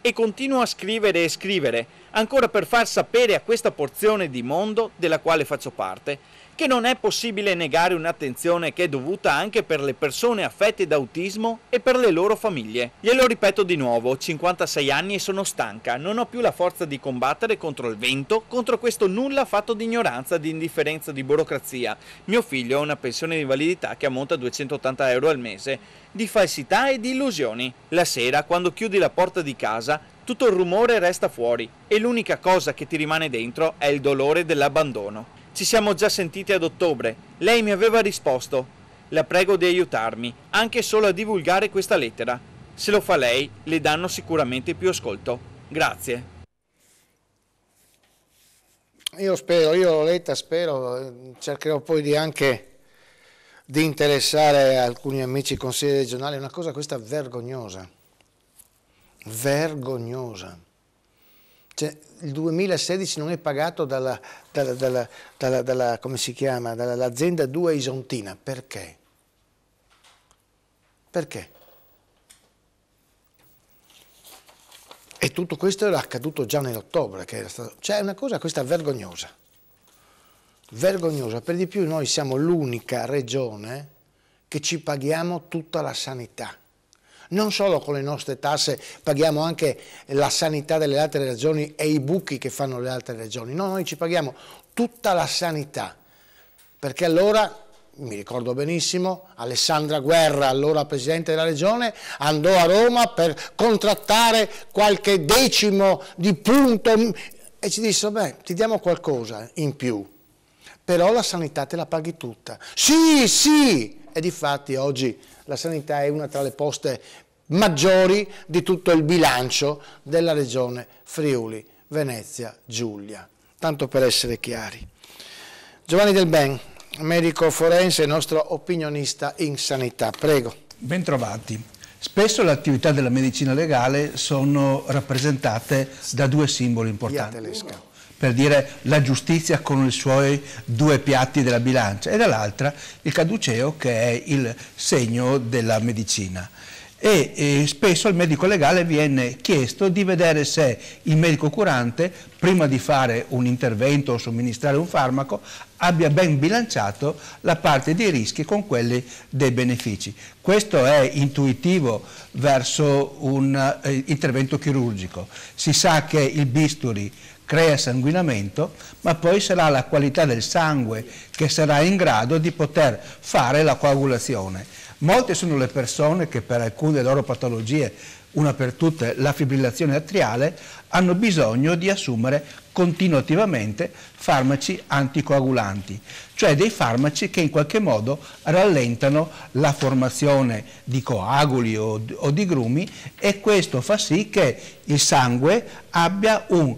E continuo a scrivere e scrivere, ancora per far sapere a questa porzione di mondo della quale faccio parte, che non è possibile negare un'attenzione che è dovuta anche per le persone affette da autismo e per le loro famiglie. Glielo ripeto di nuovo, ho 56 anni e sono stanca, non ho più la forza di combattere contro il vento, contro questo nulla fatto di ignoranza, di indifferenza, di burocrazia. Mio figlio ha una pensione di validità che ammonta a 280 euro al mese, di falsità e di illusioni. La sera, quando chiudi la porta di casa, tutto il rumore resta fuori e l'unica cosa che ti rimane dentro è il dolore dell'abbandono. Ci siamo già sentiti ad ottobre. Lei mi aveva risposto. La prego di aiutarmi, anche solo a divulgare questa lettera. Se lo fa lei, le danno sicuramente più ascolto. Grazie. Io spero, io l'ho letta, spero, cercherò poi di anche di interessare alcuni amici consiglieri regionali, una cosa questa vergognosa, vergognosa. Cioè, il 2016 non è pagato dalla, dalla, dalla, dalla come si chiama, dall'azienda 2 Isontina. Perché? Perché? E tutto questo era accaduto già nell'ottobre, stato... cioè è una cosa questa vergognosa, vergognosa, per di più noi siamo l'unica regione che ci paghiamo tutta la sanità non solo con le nostre tasse paghiamo anche la sanità delle altre regioni e i buchi che fanno le altre regioni, no, noi ci paghiamo tutta la sanità, perché allora mi ricordo benissimo, Alessandra Guerra, allora Presidente della Regione, andò a Roma per contrattare qualche decimo di punto e ci disse, beh, ti diamo qualcosa in più, però la sanità te la paghi tutta. Sì, sì! E di fatti oggi la sanità è una tra le poste maggiori di tutto il bilancio della regione Friuli, Venezia, Giulia. Tanto per essere chiari. Giovanni Del Ben, medico forense e nostro opinionista in sanità. Prego. Bentrovati. Spesso le attività della medicina legale sono rappresentate da due simboli importanti per dire la giustizia con i suoi due piatti della bilancia, e dall'altra il caduceo che è il segno della medicina. E, e spesso il medico legale viene chiesto di vedere se il medico curante, prima di fare un intervento o somministrare un farmaco, abbia ben bilanciato la parte dei rischi con quelli dei benefici. Questo è intuitivo verso un eh, intervento chirurgico. Si sa che il bisturi crea sanguinamento, ma poi sarà la qualità del sangue che sarà in grado di poter fare la coagulazione. Molte sono le persone che per alcune loro patologie, una per tutte la fibrillazione atriale, hanno bisogno di assumere continuativamente farmaci anticoagulanti, cioè dei farmaci che in qualche modo rallentano la formazione di coaguli o, di grumi e questo fa sì che il sangue abbia un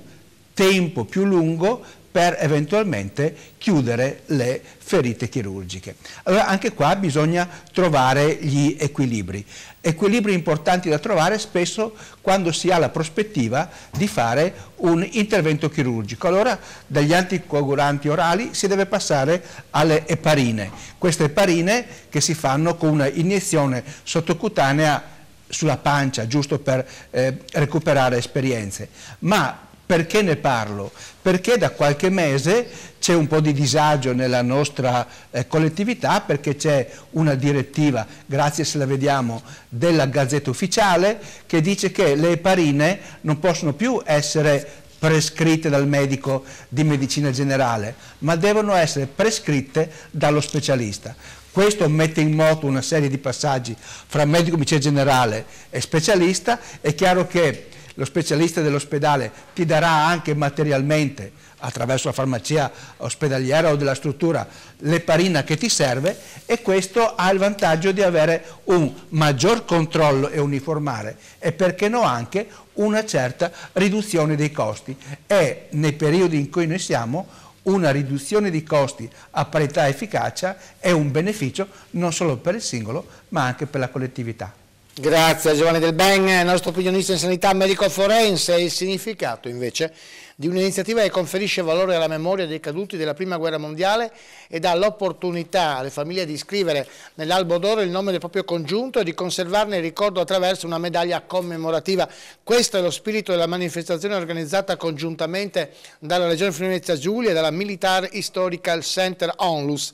tempo più lungo per eventualmente chiudere le ferite chirurgiche. Allora anche qua bisogna trovare gli equilibri. Equilibri importanti da trovare spesso quando si ha la prospettiva di fare un intervento chirurgico. Allora dagli anticoagulanti orali si deve passare alle eparine. Queste eparine che si fanno con una iniezione sottocutanea sulla pancia, giusto per eh, recuperare esperienze. Ma perché ne parlo? Perché da qualche mese c'è un po' di disagio nella nostra eh, collettività perché c'è una direttiva, grazie se la vediamo, della Gazzetta Ufficiale che dice che le parine non possono più essere prescritte dal medico di medicina generale, ma devono essere prescritte dallo specialista. Questo mette in moto una serie di passaggi fra medico, di medicina generale e specialista. È chiaro che lo specialista dell'ospedale ti darà anche materialmente, attraverso la farmacia ospedaliera o della struttura, l'eparina che ti serve e questo ha il vantaggio di avere un maggior controllo e uniformare e perché no anche una certa riduzione dei costi. E nei periodi in cui noi siamo una riduzione di costi a parità efficacia è un beneficio non solo per il singolo ma anche per la collettività. Grazie a Giovanni Del Ben, nostro opinionista in sanità medico-forense, il significato invece di un'iniziativa che conferisce valore alla memoria dei caduti della Prima Guerra Mondiale e dà l'opportunità alle famiglie di scrivere nell'albo d'oro il nome del proprio congiunto e di conservarne il ricordo attraverso una medaglia commemorativa. Questo è lo spirito della manifestazione organizzata congiuntamente dalla Regione Friuli Venezia Giulia e dalla Militar Historical Center Onlus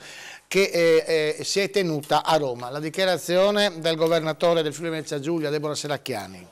che eh, eh, si è tenuta a Roma. La dichiarazione del governatore del Friuli Venezia Giulia, Deborah Seracchiani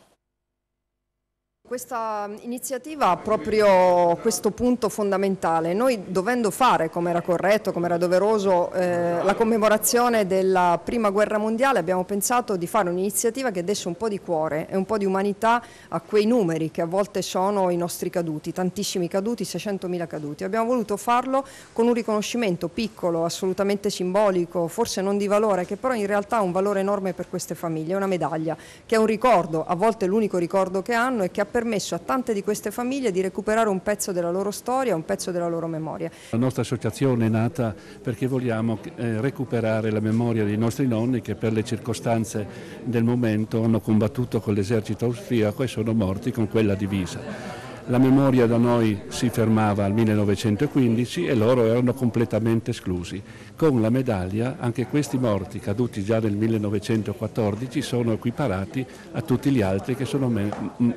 questa iniziativa ha proprio questo punto fondamentale. Noi dovendo fare, come era corretto, come era doveroso, eh, la commemorazione della Prima Guerra Mondiale, abbiamo pensato di fare un'iniziativa che desse un po' di cuore e un po' di umanità a quei numeri che a volte sono i nostri caduti, tantissimi caduti, 600.000 caduti. Abbiamo voluto farlo con un riconoscimento piccolo, assolutamente simbolico, forse non di valore, che però in realtà ha un valore enorme per queste famiglie, è una medaglia, che è un ricordo, a volte l'unico ricordo che hanno e che ha permesso permesso a tante di queste famiglie di recuperare un pezzo della loro storia, un pezzo della loro memoria. La nostra associazione è nata perché vogliamo eh, recuperare la memoria dei nostri nonni che per le circostanze del momento hanno combattuto con l'esercito austriaco e sono morti con quella divisa la memoria da noi si fermava al 1915 e loro erano completamente esclusi. Con la medaglia anche questi morti, caduti già nel 1914, sono equiparati a tutti gli altri che sono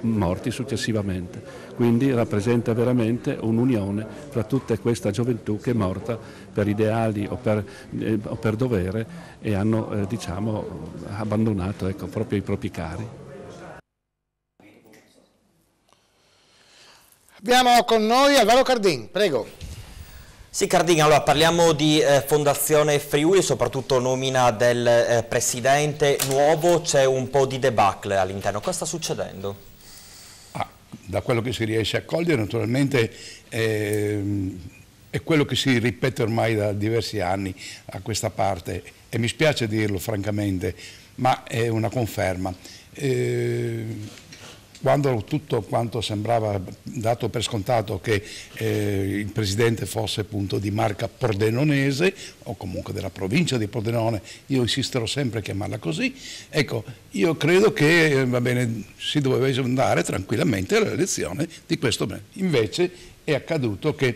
morti successivamente. Quindi rappresenta veramente un'unione fra tutta questa gioventù che è morta per ideali o per, eh, o per dovere e hanno eh, diciamo, abbandonato ecco, proprio i propri cari. Abbiamo con noi Alvaro Cardin, prego. Sì Cardin, allora parliamo di eh, Fondazione Friuli, soprattutto nomina del eh, presidente nuovo, c'è un po' di debacle all'interno, cosa sta succedendo? Ah, da quello che si riesce a cogliere naturalmente eh, è quello che si ripete ormai da diversi anni a questa parte e mi spiace dirlo francamente, ma è una conferma. Eh, quando tutto quanto sembrava dato per scontato che eh, il presidente fosse appunto di marca pordenonese o comunque della provincia di Pordenone, io insisterò sempre a chiamarla così, ecco, io credo che eh, va bene, si doveva andare tranquillamente all'elezione di questo brand. Invece è accaduto che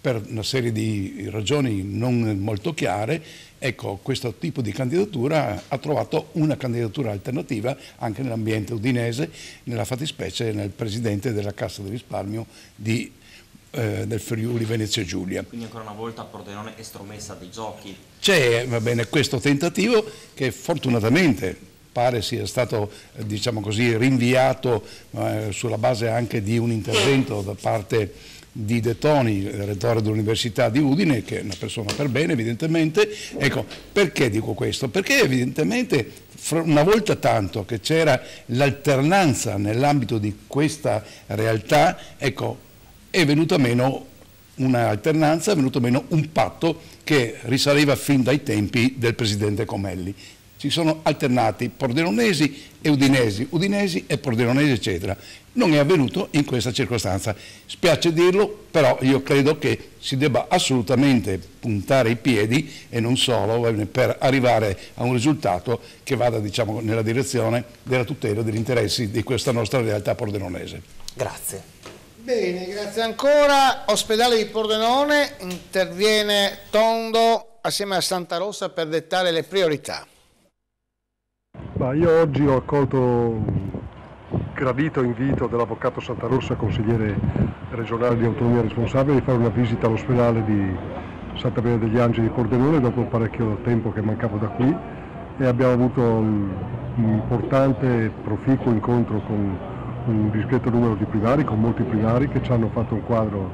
per una serie di ragioni non molto chiare Ecco, questo tipo di candidatura ha trovato una candidatura alternativa anche nell'ambiente udinese, nella fattispecie nel presidente della Cassa del risparmio di, eh, del Friuli Venezia Giulia. Quindi ancora una volta Pordenone estromessa dei giochi. C'è, questo tentativo che fortunatamente pare sia stato eh, diciamo così, rinviato eh, sulla base anche di un intervento da parte di De Toni, rettore dell'Università di Udine, che è una persona per bene evidentemente. Ecco, perché dico questo? Perché evidentemente una volta tanto che c'era l'alternanza nell'ambito di questa realtà, ecco, è venuta meno un'alternanza, è venuto meno un patto che risaleva fin dai tempi del presidente Comelli. Ci sono alternati pordenonesi e udinesi, udinesi e pordenonesi eccetera non è avvenuto in questa circostanza. Spiace dirlo, però io credo che si debba assolutamente puntare i piedi e non solo eh, per arrivare a un risultato che vada diciamo, nella direzione della tutela degli interessi di questa nostra realtà pordenonese. Grazie. Bene, grazie ancora. Ospedale di Pordenone interviene Tondo assieme a Santa Rosa per dettare le priorità. Ma io oggi ho accolto gradito invito dell'avvocato Santarossa, consigliere regionale di autonomia responsabile, di fare una visita all'ospedale di Santa Maria degli Angeli di Pordenone dopo parecchio tempo che mancavo da qui e abbiamo avuto un importante e proficuo incontro con un discreto numero di primari, con molti primari che ci hanno fatto un quadro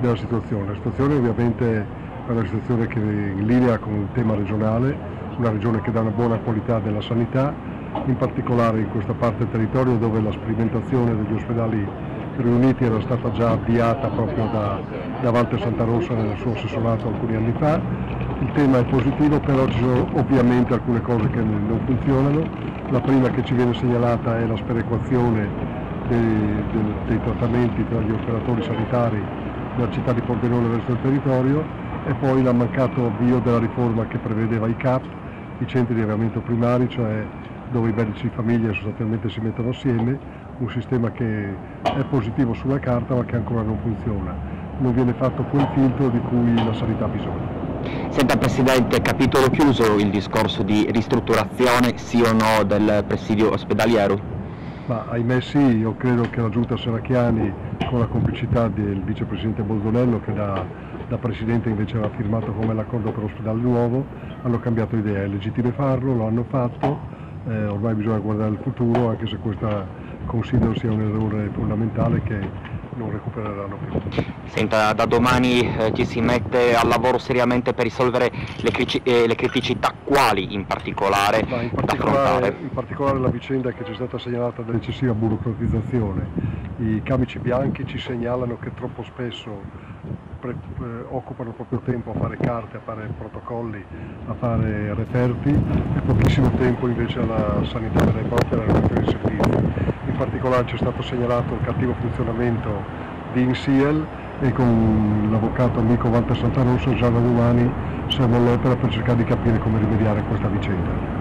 della situazione. La situazione ovviamente è una situazione che è in linea con il tema regionale, una regione che dà una buona qualità della sanità in particolare in questa parte del territorio dove la sperimentazione degli ospedali riuniti era stata già avviata proprio da, da Walter Santa Rosa nel suo assessorato alcuni anni fa. Il tema è positivo, però ci sono ovviamente alcune cose che non funzionano. La prima che ci viene segnalata è la sperequazione dei, dei, dei trattamenti tra gli operatori sanitari della città di Pordenone verso il territorio e poi il mancato avvio della riforma che prevedeva i CAP, i centri di avviamento primari, cioè dove i medici di famiglia sostanzialmente si mettono assieme, un sistema che è positivo sulla carta ma che ancora non funziona. Non viene fatto quel filtro di cui la sanità ha bisogno. Senta Presidente, capitolo chiuso il discorso di ristrutturazione sì o no del presidio ospedaliero? Ma ahimè sì, io credo che la Giunta Seracchiani con la complicità del Vicepresidente Boldonello che da, da, Presidente invece aveva firmato come l'accordo per l'ospedale nuovo, hanno cambiato idea, è legittimo farlo, lo hanno fatto, eh, ormai bisogna guardare al futuro anche se questa considero sia un errore fondamentale che non recupereranno più. Senta, da domani eh, ci si mette al lavoro seriamente per risolvere le, crici- eh, le criticità quali in particolare, in particolare, in particolare la vicenda che ci è stata segnalata dell'eccessiva burocratizzazione. I camici bianchi ci segnalano che troppo spesso Pre, eh, occupano proprio tempo a fare carte, a fare protocolli, a fare referti e pochissimo tempo invece alla sanità vera e propria e alla questione di servizio in particolare c'è stato segnalato il cattivo funzionamento di Insiel e con l'avvocato amico Walter Santarossa e Gianna Domani siamo all'opera per cercare di capire come rimediare questa vicenda.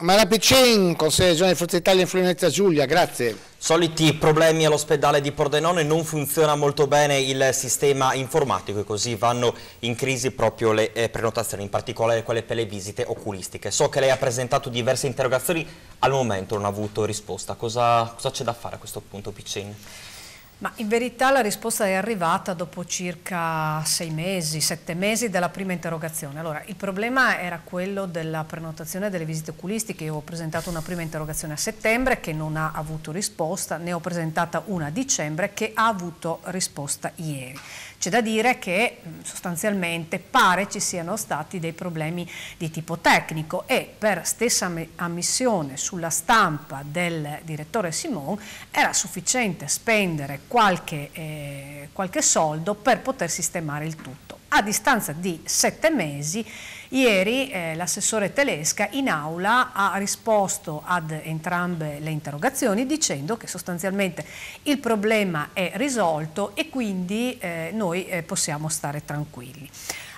Malapicen, consigliere regionale Forza Italia influenza Giulia, grazie. Soliti problemi all'ospedale di Pordenone, non funziona molto bene il sistema informatico e così vanno in crisi proprio le eh, prenotazioni, in particolare quelle per le visite oculistiche. So che lei ha presentato diverse interrogazioni, al momento non ha avuto risposta. Cosa c'è da fare a questo punto Piccini? Ma in verità la risposta è arrivata dopo circa sei mesi, sette mesi dalla prima interrogazione. Allora, il problema era quello della prenotazione delle visite oculistiche. Io ho presentato una prima interrogazione a settembre che non ha avuto risposta, ne ho presentata una a dicembre che ha avuto risposta ieri. C'è da dire che mm, sostanzialmente pare ci siano stati dei problemi di tipo tecnico e per stessa ammissione sulla stampa del direttore Simon era sufficiente spendere qualche, eh, qualche soldo per poter sistemare il tutto. A distanza di sette mesi Ieri eh, l'assessore Telesca in aula ha risposto ad entrambe le interrogazioni dicendo che sostanzialmente il problema è risolto e quindi eh, noi eh, possiamo stare tranquilli.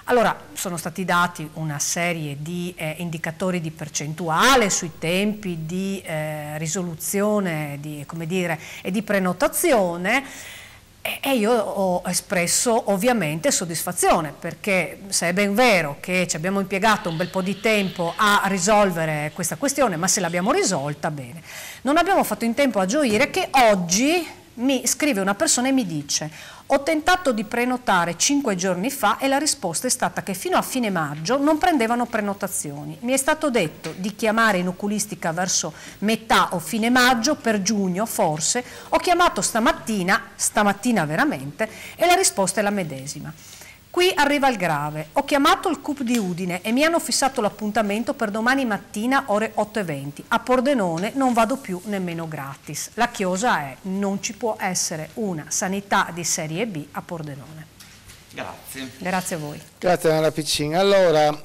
Allora, sono stati dati una serie di eh, indicatori di percentuale sui tempi di eh, risoluzione di, dire, e di prenotazione. E io ho espresso ovviamente soddisfazione perché se è ben vero che ci abbiamo impiegato un bel po' di tempo a risolvere questa questione, ma se l'abbiamo risolta, bene. Non abbiamo fatto in tempo a gioire che oggi mi scrive una persona e mi dice ho tentato di prenotare cinque giorni fa e la risposta è stata che fino a fine maggio non prendevano prenotazioni. Mi è stato detto di chiamare in oculistica verso metà o fine maggio, per giugno forse. Ho chiamato stamattina, stamattina veramente, e la risposta è la medesima. Qui arriva il grave. Ho chiamato il CUP di Udine e mi hanno fissato l'appuntamento per domani mattina ore 8.20. A Pordenone non vado più nemmeno gratis. La chiosa è non ci può essere una sanità di serie B a Pordenone. Grazie. Grazie a voi. Grazie Anna Piccin. Allora,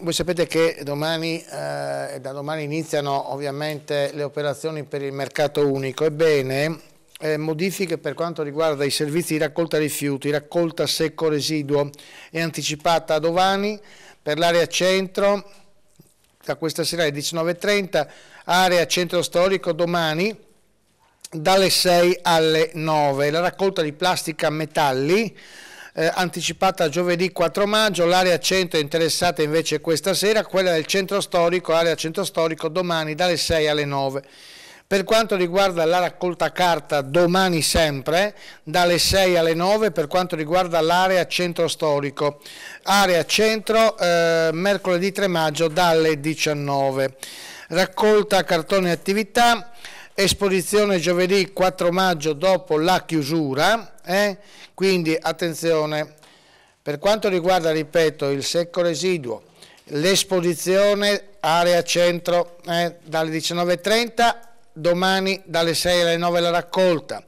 voi sapete che domani, eh, da domani iniziano ovviamente le operazioni per il mercato unico. Ebbene, eh, modifiche per quanto riguarda i servizi di raccolta rifiuti, raccolta secco residuo è anticipata a domani per l'area centro da questa sera alle 19.30, area centro storico domani dalle 6 alle 9. La raccolta di plastica metalli eh, anticipata giovedì 4 maggio, l'area centro è interessata invece questa sera, quella del centro storico, area centro storico domani dalle 6 alle 9. Per quanto riguarda la raccolta carta, domani sempre, dalle 6 alle 9, per quanto riguarda l'area centro storico. Area centro, eh, mercoledì 3 maggio, dalle 19. Raccolta cartone attività, esposizione giovedì 4 maggio dopo la chiusura, eh? quindi attenzione, per quanto riguarda, ripeto, il secco residuo, l'esposizione area centro eh, dalle 19.30 domani dalle 6 alle 9 la raccolta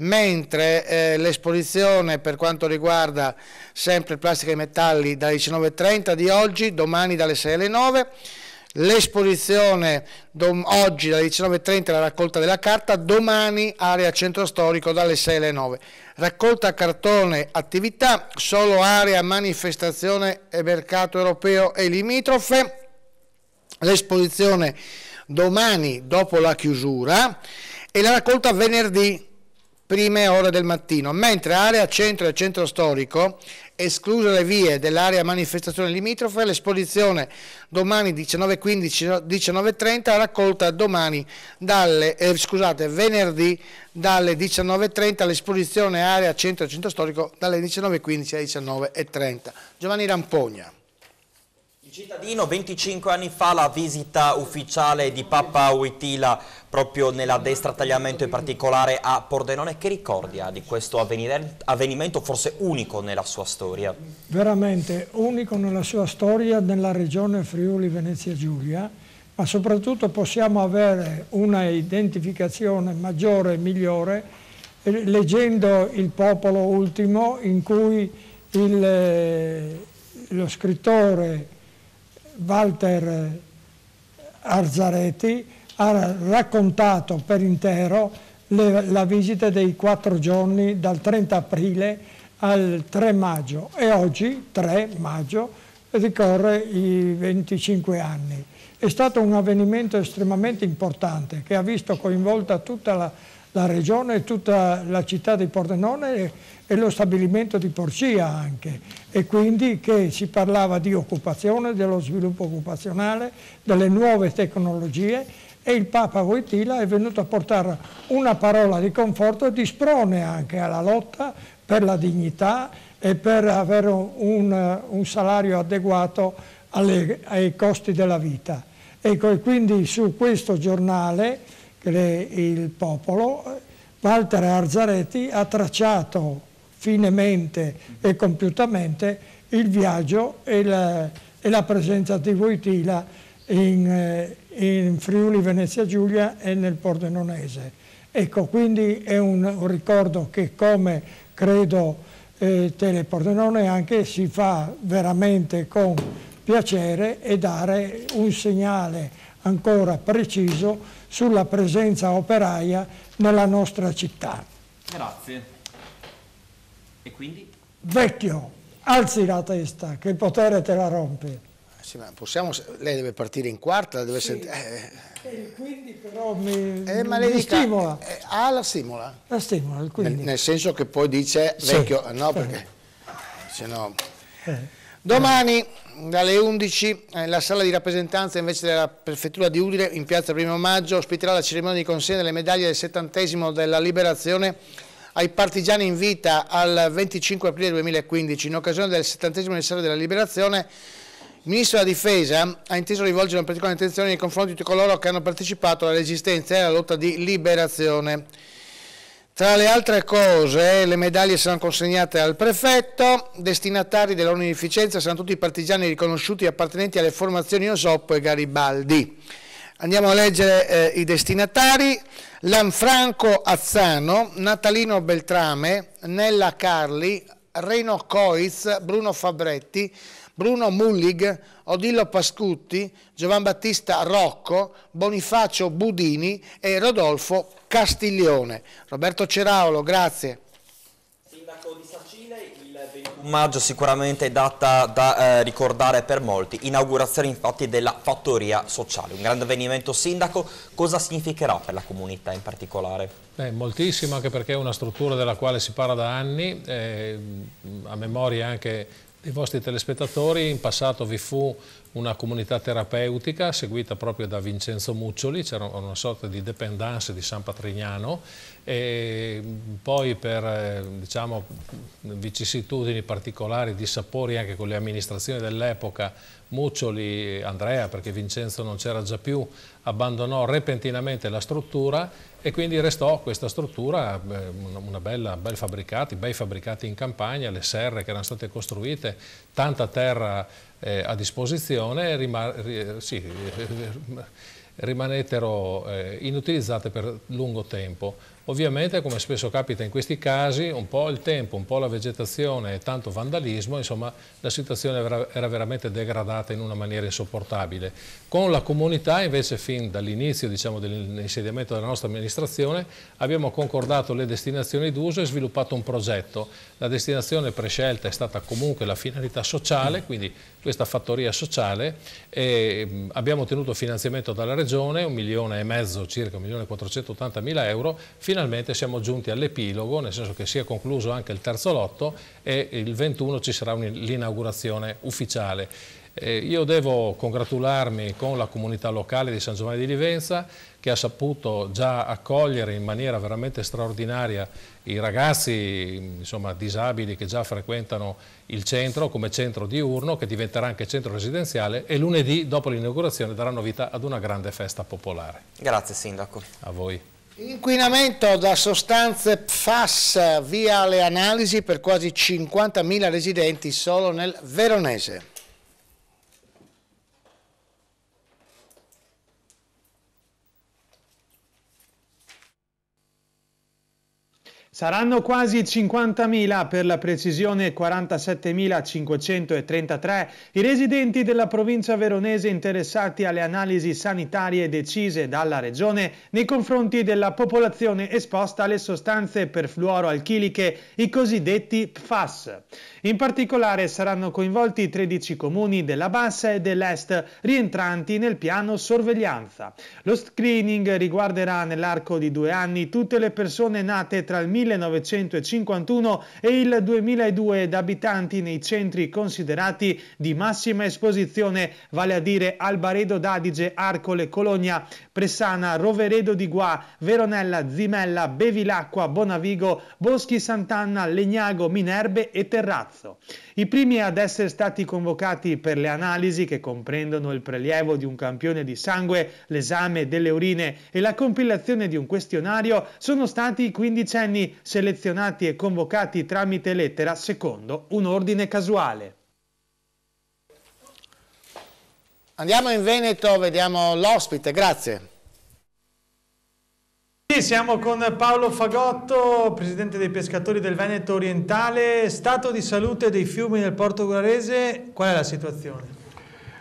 mentre eh, l'esposizione per quanto riguarda sempre plastica e metalli dalle 19.30 di oggi, domani dalle 6 alle 9, l'esposizione oggi dalle 19.30 la raccolta della carta, domani area centro storico dalle 6 alle 9. Raccolta cartone attività, solo area manifestazione e mercato europeo e limitrofe, l'esposizione domani dopo la chiusura e la raccolta venerdì prime ore del mattino, mentre area centro e centro storico, escluse le vie dell'area manifestazione limitrofe, l'esposizione domani 19.15-19.30, la raccolta domani dalle, eh, scusate, venerdì dalle 19.30, l'esposizione area centro e centro storico dalle 19.15 19.30. Giovanni Rampogna. Cittadino, 25 anni fa la visita ufficiale di Papa Uitila proprio nella destra tagliamento in particolare a Pordenone, che ricordi di questo avvenimento forse unico nella sua storia? Veramente unico nella sua storia nella regione Friuli Venezia Giulia, ma soprattutto possiamo avere una identificazione maggiore e migliore eh, leggendo il popolo ultimo in cui il, eh, lo scrittore Walter eh, Arzaretti ha raccontato per intero le, la visita dei quattro giorni dal 30 aprile al 3 maggio e oggi, 3 maggio, ricorre i 25 anni. È stato un avvenimento estremamente importante che ha visto coinvolta tutta la, la regione e tutta la città di Pordenone e lo stabilimento di Porcia anche e quindi che si parlava di occupazione, dello sviluppo occupazionale, delle nuove tecnologie e il Papa Voitila è venuto a portare una parola di conforto e di sprone anche alla lotta per la dignità e per avere un, un salario adeguato alle, ai costi della vita. Ecco, e quindi su questo giornale, che è il Popolo, Walter Arzaretti ha tracciato finemente e compiutamente il viaggio e la, e la presenza di Voitila in, eh, in, Friuli Venezia Giulia e nel Pordenonese. Ecco, quindi è un, un ricordo che come credo eh, Telepordenone anche si fa veramente con piacere e dare un segnale ancora preciso sulla presenza operaia nella nostra città. Grazie. E quindi? Vecchio, alzi la testa, che il potere te la rompe. Eh, sì, ma possiamo, lei deve partire in quarta, deve sì. sentire... Eh. quindi però mi, eh, ma lei mi dica, stimola. Eh, ah, la stimola? La stimola, il quindi. Nel, nel senso che poi dice vecchio, eh, sì. no perché... Se no... Eh. Domani dalle 11 la sala di rappresentanza invece della prefettura di Udine in piazza 1 maggio ospiterà la cerimonia di consegna delle medaglie del settantesimo della liberazione ai partigiani in vita al 25 aprile 2015 in occasione del 70 anniversario della liberazione, il Ministro della Difesa ha inteso rivolgere una particolare attenzione nei confronti di coloro che hanno partecipato alla resistenza e alla lotta di liberazione. Tra le altre cose, le medaglie saranno consegnate al prefetto, destinatari dell'onificenza saranno tutti i partigiani riconosciuti appartenenti alle formazioni Osoppo e Garibaldi. Andiamo a leggere eh, i destinatari. Lanfranco Azzano, Natalino Beltrame, Nella Carli, Reno Coiz, Bruno Fabretti, Bruno Mullig, Odillo Pascutti, Giovan Battista Rocco, Bonifacio Budini e Rodolfo Castiglione. Roberto Ceraolo, grazie maggio sicuramente è data da eh, ricordare per molti, inaugurazione infatti della fattoria sociale, un grande avvenimento sindaco, cosa significherà per la comunità in particolare? Beh, moltissimo anche perché è una struttura della quale si parla da anni, eh, a memoria anche i vostri telespettatori, in passato vi fu una comunità terapeutica seguita proprio da Vincenzo Muccioli, c'era una sorta di dependance di San Patrignano e poi per eh, diciamo, vicissitudini particolari, dissapori anche con le amministrazioni dell'epoca, Muccioli, Andrea, perché Vincenzo non c'era già più, abbandonò repentinamente la struttura e quindi restò questa struttura, una bella, bel fabbricati, bei fabbricati in campagna, le serre che erano state costruite, tanta terra eh, a disposizione, rima, ri, sì, eh, rimanettero eh, inutilizzate per lungo tempo. Ovviamente, come spesso capita in questi casi, un po' il tempo, un po' la vegetazione e tanto vandalismo, insomma, la situazione era veramente degradata in una maniera insopportabile. Con la comunità invece fin dall'inizio diciamo, dell'insediamento della nostra amministrazione abbiamo concordato le destinazioni d'uso e sviluppato un progetto. La destinazione prescelta è stata comunque la finalità sociale, quindi questa fattoria sociale. E abbiamo ottenuto finanziamento dalla Regione, un milione e mezzo, circa 1.480 mila euro. Finalmente siamo giunti all'epilogo, nel senso che si è concluso anche il terzo lotto e il 21 ci sarà l'inaugurazione ufficiale. Eh, io devo congratularmi con la comunità locale di San Giovanni di Livenza che ha saputo già accogliere in maniera veramente straordinaria i ragazzi insomma, disabili che già frequentano il centro come centro diurno che diventerà anche centro residenziale e lunedì dopo l'inaugurazione daranno vita ad una grande festa popolare. Grazie Sindaco. A voi. Inquinamento da sostanze PFAS via le analisi per quasi 50.000 residenti solo nel Veronese. Saranno quasi 50.000, per la precisione 47.533, i residenti della provincia veronese interessati alle analisi sanitarie decise dalla Regione nei confronti della popolazione esposta alle sostanze perfluoroalchiliche, i cosiddetti PFAS. In particolare saranno coinvolti 13 comuni della Bassa e dell'Est rientranti nel piano sorveglianza. Lo screening riguarderà nell'arco di due anni tutte le persone nate tra il 1951 e il 2002 ed abitanti nei centri considerati di massima esposizione, vale a dire Albaredo d'Adige, Arcole, Colonia, Pressana, Roveredo di Guà, Veronella, Zimella, Bevilacqua, Bonavigo, Boschi Sant'Anna, Legnago, Minerbe e Terrazzo. I primi ad essere stati convocati per le analisi che comprendono il prelievo di un campione di sangue, l'esame delle urine e la compilazione di un questionario sono stati i quindicenni selezionati e convocati tramite lettera secondo un ordine casuale. Andiamo in Veneto, vediamo l'ospite, grazie. Sì, siamo con Paolo Fagotto, presidente dei pescatori del Veneto orientale. Stato di salute dei fiumi nel Porto Guarese, qual è la situazione?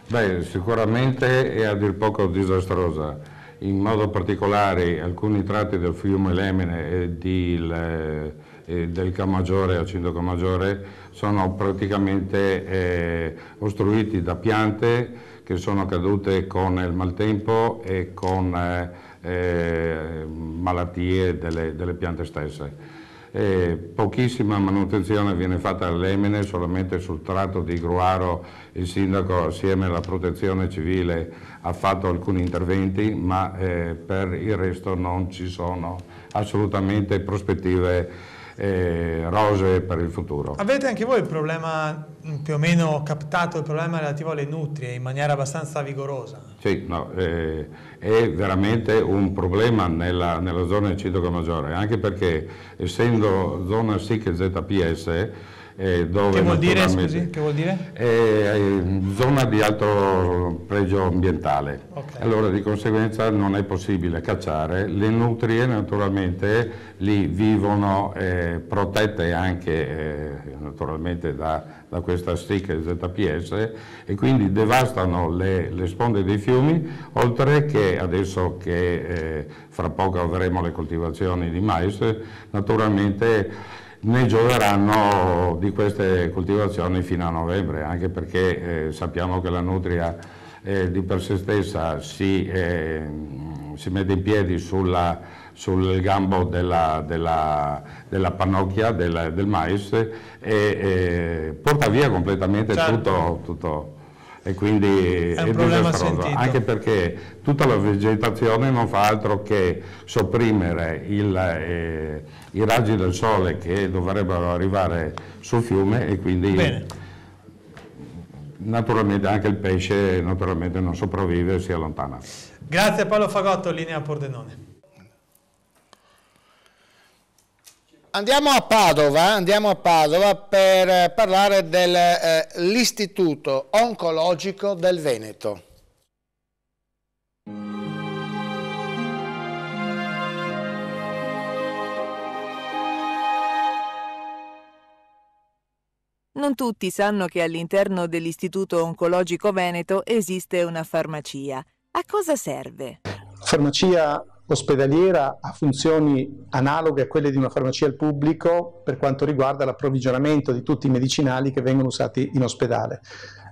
Beh, sicuramente è a dir poco disastrosa in modo particolare alcuni tratti del fiume Lemene e, del, le, eh, del Camaggiore, Acindo Camaggiore, sono praticamente eh, ostruiti da piante che sono cadute con il maltempo e con eh, eh malattie delle, delle piante stesse eh, pochissima manutenzione viene fatta all'Emene, solamente sul tratto di Gruaro il sindaco assieme alla protezione civile ha fatto alcuni interventi, ma eh, per il resto non ci sono assolutamente prospettive eh, rose per il futuro. Avete anche voi il problema, mm, più o meno captato il problema relativo alle nutrie in maniera abbastanza vigorosa? Sì, no, eh, è veramente un problema nella, nella zona di Citoco Maggiore, anche perché essendo zona SIC e ZPS, eh, dove che, vuol dire, scusi, che vuol dire? Eh, eh, zona di alto pregio ambientale. Okay. Allora di conseguenza non è possibile cacciare. Le nutrie naturalmente lì vivono eh, protette anche eh, naturalmente da, da questa SIC ZPS e quindi devastano le, le, sponde dei fiumi, oltre che adesso che eh, fra poco avremo le coltivazioni di mais, naturalmente ne gioveranno di queste coltivazioni fino a novembre, anche perché eh, sappiamo che la nutria eh, di per sé stessa si, eh, si mette in piedi sulla, sul gambo della, della, della pannocchia, della, del mais e eh, porta via completamente certo. tutto, tutto e quindi è, un è disastroso, anche perché tutta la vegetazione non fa altro che sopprimere il, eh, i raggi del sole che dovrebbero arrivare sul fiume e quindi Bene. naturalmente anche il pesce naturalmente non sopravvive e si allontana. Grazie Paolo Fagotto, linea Pordenone. Andiamo a Padova, eh, andiamo a Padova per eh, parlare dell'Istituto eh, Oncologico del Veneto. Non tutti sanno che all'interno dell'Istituto Oncologico Veneto esiste una farmacia. A cosa serve? La farmacia ospedaliera ha funzioni analoghe a quelle di una farmacia al pubblico per quanto riguarda l'approvvigionamento di tutti i medicinali che vengono usati in ospedale.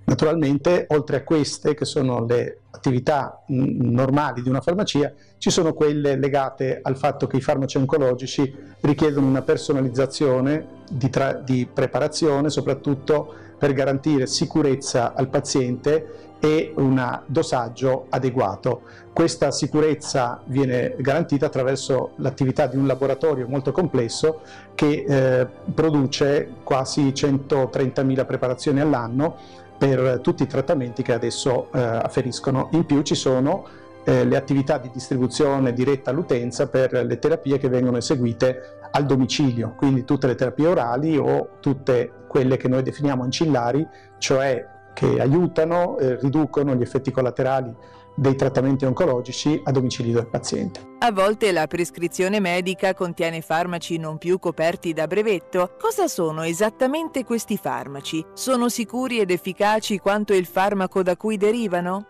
Naturalmente, oltre a queste, che sono le attività mm, normali di una farmacia, ci sono quelle legate al fatto che i farmaci oncologici richiedono una personalizzazione di, di preparazione, soprattutto per garantire sicurezza al paziente e un dosaggio adeguato. Questa sicurezza viene garantita attraverso l'attività di un laboratorio molto complesso che eh, produce quasi 130.000 preparazioni all'anno per tutti i trattamenti che adesso eh, afferiscono. In più ci sono eh, le attività di distribuzione diretta all'utenza per le terapie che vengono eseguite al domicilio, quindi tutte le terapie orali o tutte quelle che noi definiamo ancillari, cioè che aiutano e riducono gli effetti collaterali dei trattamenti oncologici a domicilio del paziente. A volte la prescrizione medica contiene farmaci non più coperti da brevetto. Cosa sono esattamente questi farmaci? Sono sicuri ed efficaci quanto il farmaco da cui derivano?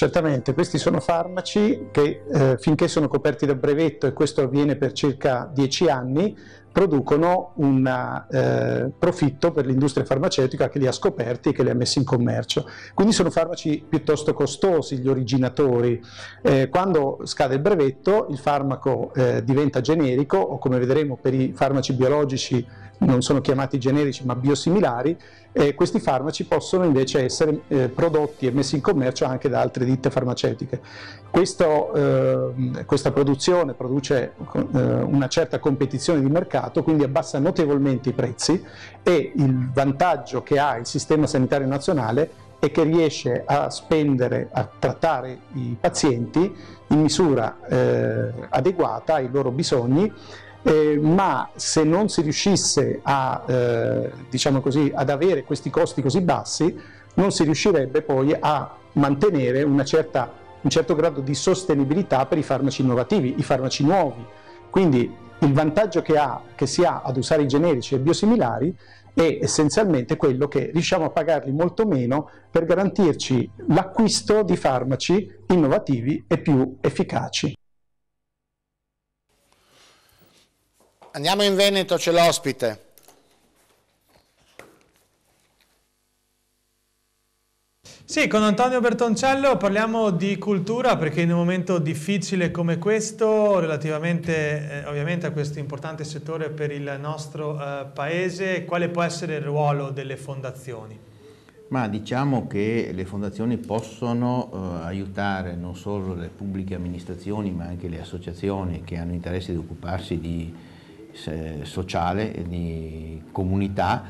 Certamente, questi sono farmaci che eh, finché sono coperti da brevetto e questo avviene per circa 10 anni, producono un eh, profitto per l'industria farmaceutica che li ha scoperti e che li ha messi in commercio. Quindi sono farmaci piuttosto costosi gli originatori. Eh, quando scade il brevetto il farmaco eh, diventa generico o come vedremo per i farmaci biologici non sono chiamati generici ma biosimilari, e questi farmaci possono invece essere eh, prodotti e messi in commercio anche da altre ditte farmaceutiche. Questo, eh, questa produzione produce eh, una certa competizione di mercato, quindi abbassa notevolmente i prezzi e il vantaggio che ha il sistema sanitario nazionale è che riesce a spendere, a trattare i pazienti in misura eh, adeguata ai loro bisogni eh, ma se non si riuscisse a, eh, diciamo così, ad avere questi costi così bassi, non si riuscirebbe poi a mantenere certa, un certo grado di sostenibilità per i farmaci innovativi, i farmaci nuovi. Quindi il vantaggio che, ha, che si ha ad usare i generici e i biosimilari è essenzialmente quello che riusciamo a pagarli molto meno per garantirci l'acquisto di farmaci innovativi e più efficaci. Andiamo in Veneto, c'è l'ospite. Sì, con Antonio Bertoncello parliamo di cultura perché in un momento difficile come questo, relativamente eh, ovviamente a questo importante settore per il nostro eh, paese, quale può essere il ruolo delle fondazioni? Ma diciamo che le fondazioni possono eh, aiutare non solo le pubbliche amministrazioni ma anche le associazioni che hanno interesse di occuparsi di sociale e di comunità,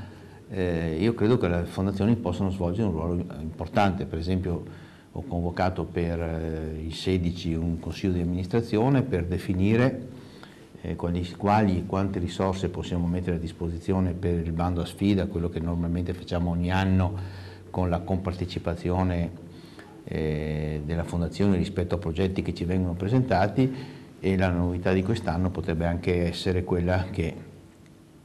eh, io credo che le fondazioni possano svolgere un ruolo importante, per esempio ho convocato per eh, i 16 un consiglio di amministrazione per definire eh, quali, quali, quante risorse possiamo mettere a disposizione per il bando a sfida, quello che normalmente facciamo ogni anno con la compartecipazione eh, della fondazione rispetto a progetti che ci vengono presentati e la novità di quest'anno potrebbe anche essere quella che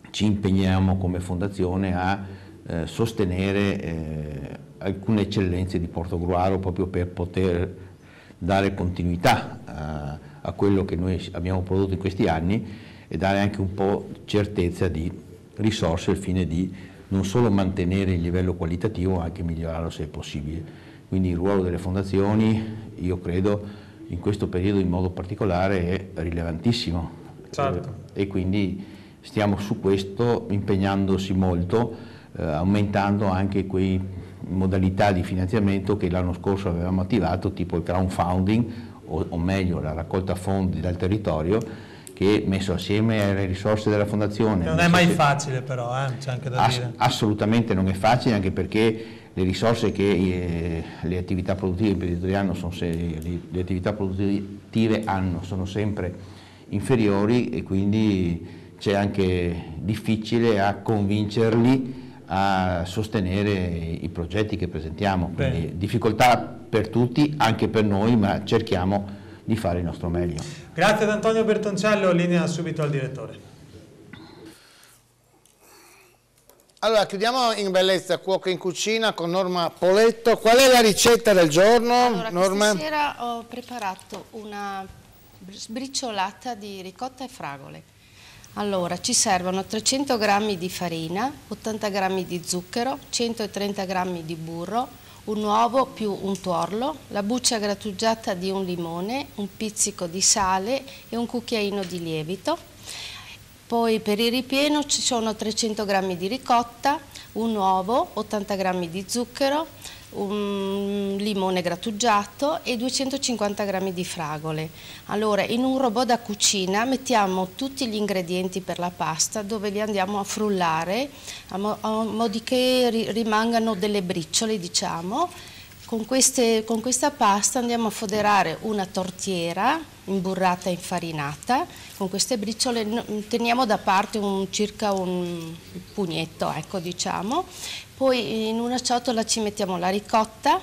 ci impegniamo come fondazione a eh, sostenere eh, alcune eccellenze di Porto Gruaro proprio per poter dare continuità a, a quello che noi abbiamo prodotto in questi anni e dare anche un po' certezza di risorse al fine di non solo mantenere il livello qualitativo ma anche migliorarlo se possibile. Quindi il ruolo delle fondazioni io credo in questo periodo in modo particolare è rilevantissimo certo. Eh, e quindi stiamo su questo impegnandosi molto eh, aumentando anche quei modalità di finanziamento che l'anno scorso avevamo attivato tipo il crowdfunding o, o meglio la raccolta fondi dal territorio che messo assieme alle risorse della fondazione non è mai facile però eh? c'è anche da ass dire assolutamente non è facile anche perché le risorse che eh, le attività produttive, hanno, le attività produttive hanno sono sempre inferiori e quindi c'è anche difficile a convincerli a sostenere i progetti che presentiamo. Quindi difficoltà per tutti, anche per noi, ma cerchiamo di fare il nostro meglio. Grazie ad Antonio Bertoncello, linea subito al direttore. Allora, chiudiamo in bellezza Cuoco in cucina con Norma Poletto. Qual è la ricetta del giorno, allora, Norma? Stasera ho preparato una sbriciolata di ricotta e fragole. Allora, ci servono 300 g di farina, 80 g di zucchero, 130 g di burro, un uovo più un tuorlo, la buccia grattugiata di un limone, un pizzico di sale e un cucchiaino di lievito poi per il ripieno ci sono 300 g di ricotta, un uovo, 80 g di zucchero, un limone grattugiato e 250 g di fragole. Allora, in un robot da cucina mettiamo tutti gli ingredienti per la pasta dove li andiamo a frullare, a, modo a che rimangano delle briciole, diciamo, con, queste, con questa pasta andiamo a foderare una tortiera imburrata e infarinata. Con queste briciole teniamo da parte un, circa un pugnetto, ecco diciamo. Poi in una ciotola ci mettiamo la ricotta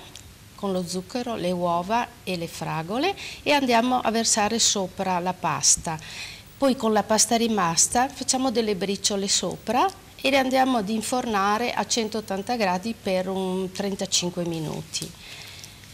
con lo zucchero, le uova e le fragole e andiamo a versare sopra la pasta. Poi con la pasta rimasta facciamo delle briciole sopra e le andiamo ad infornare a 180 gradi per 35 minuti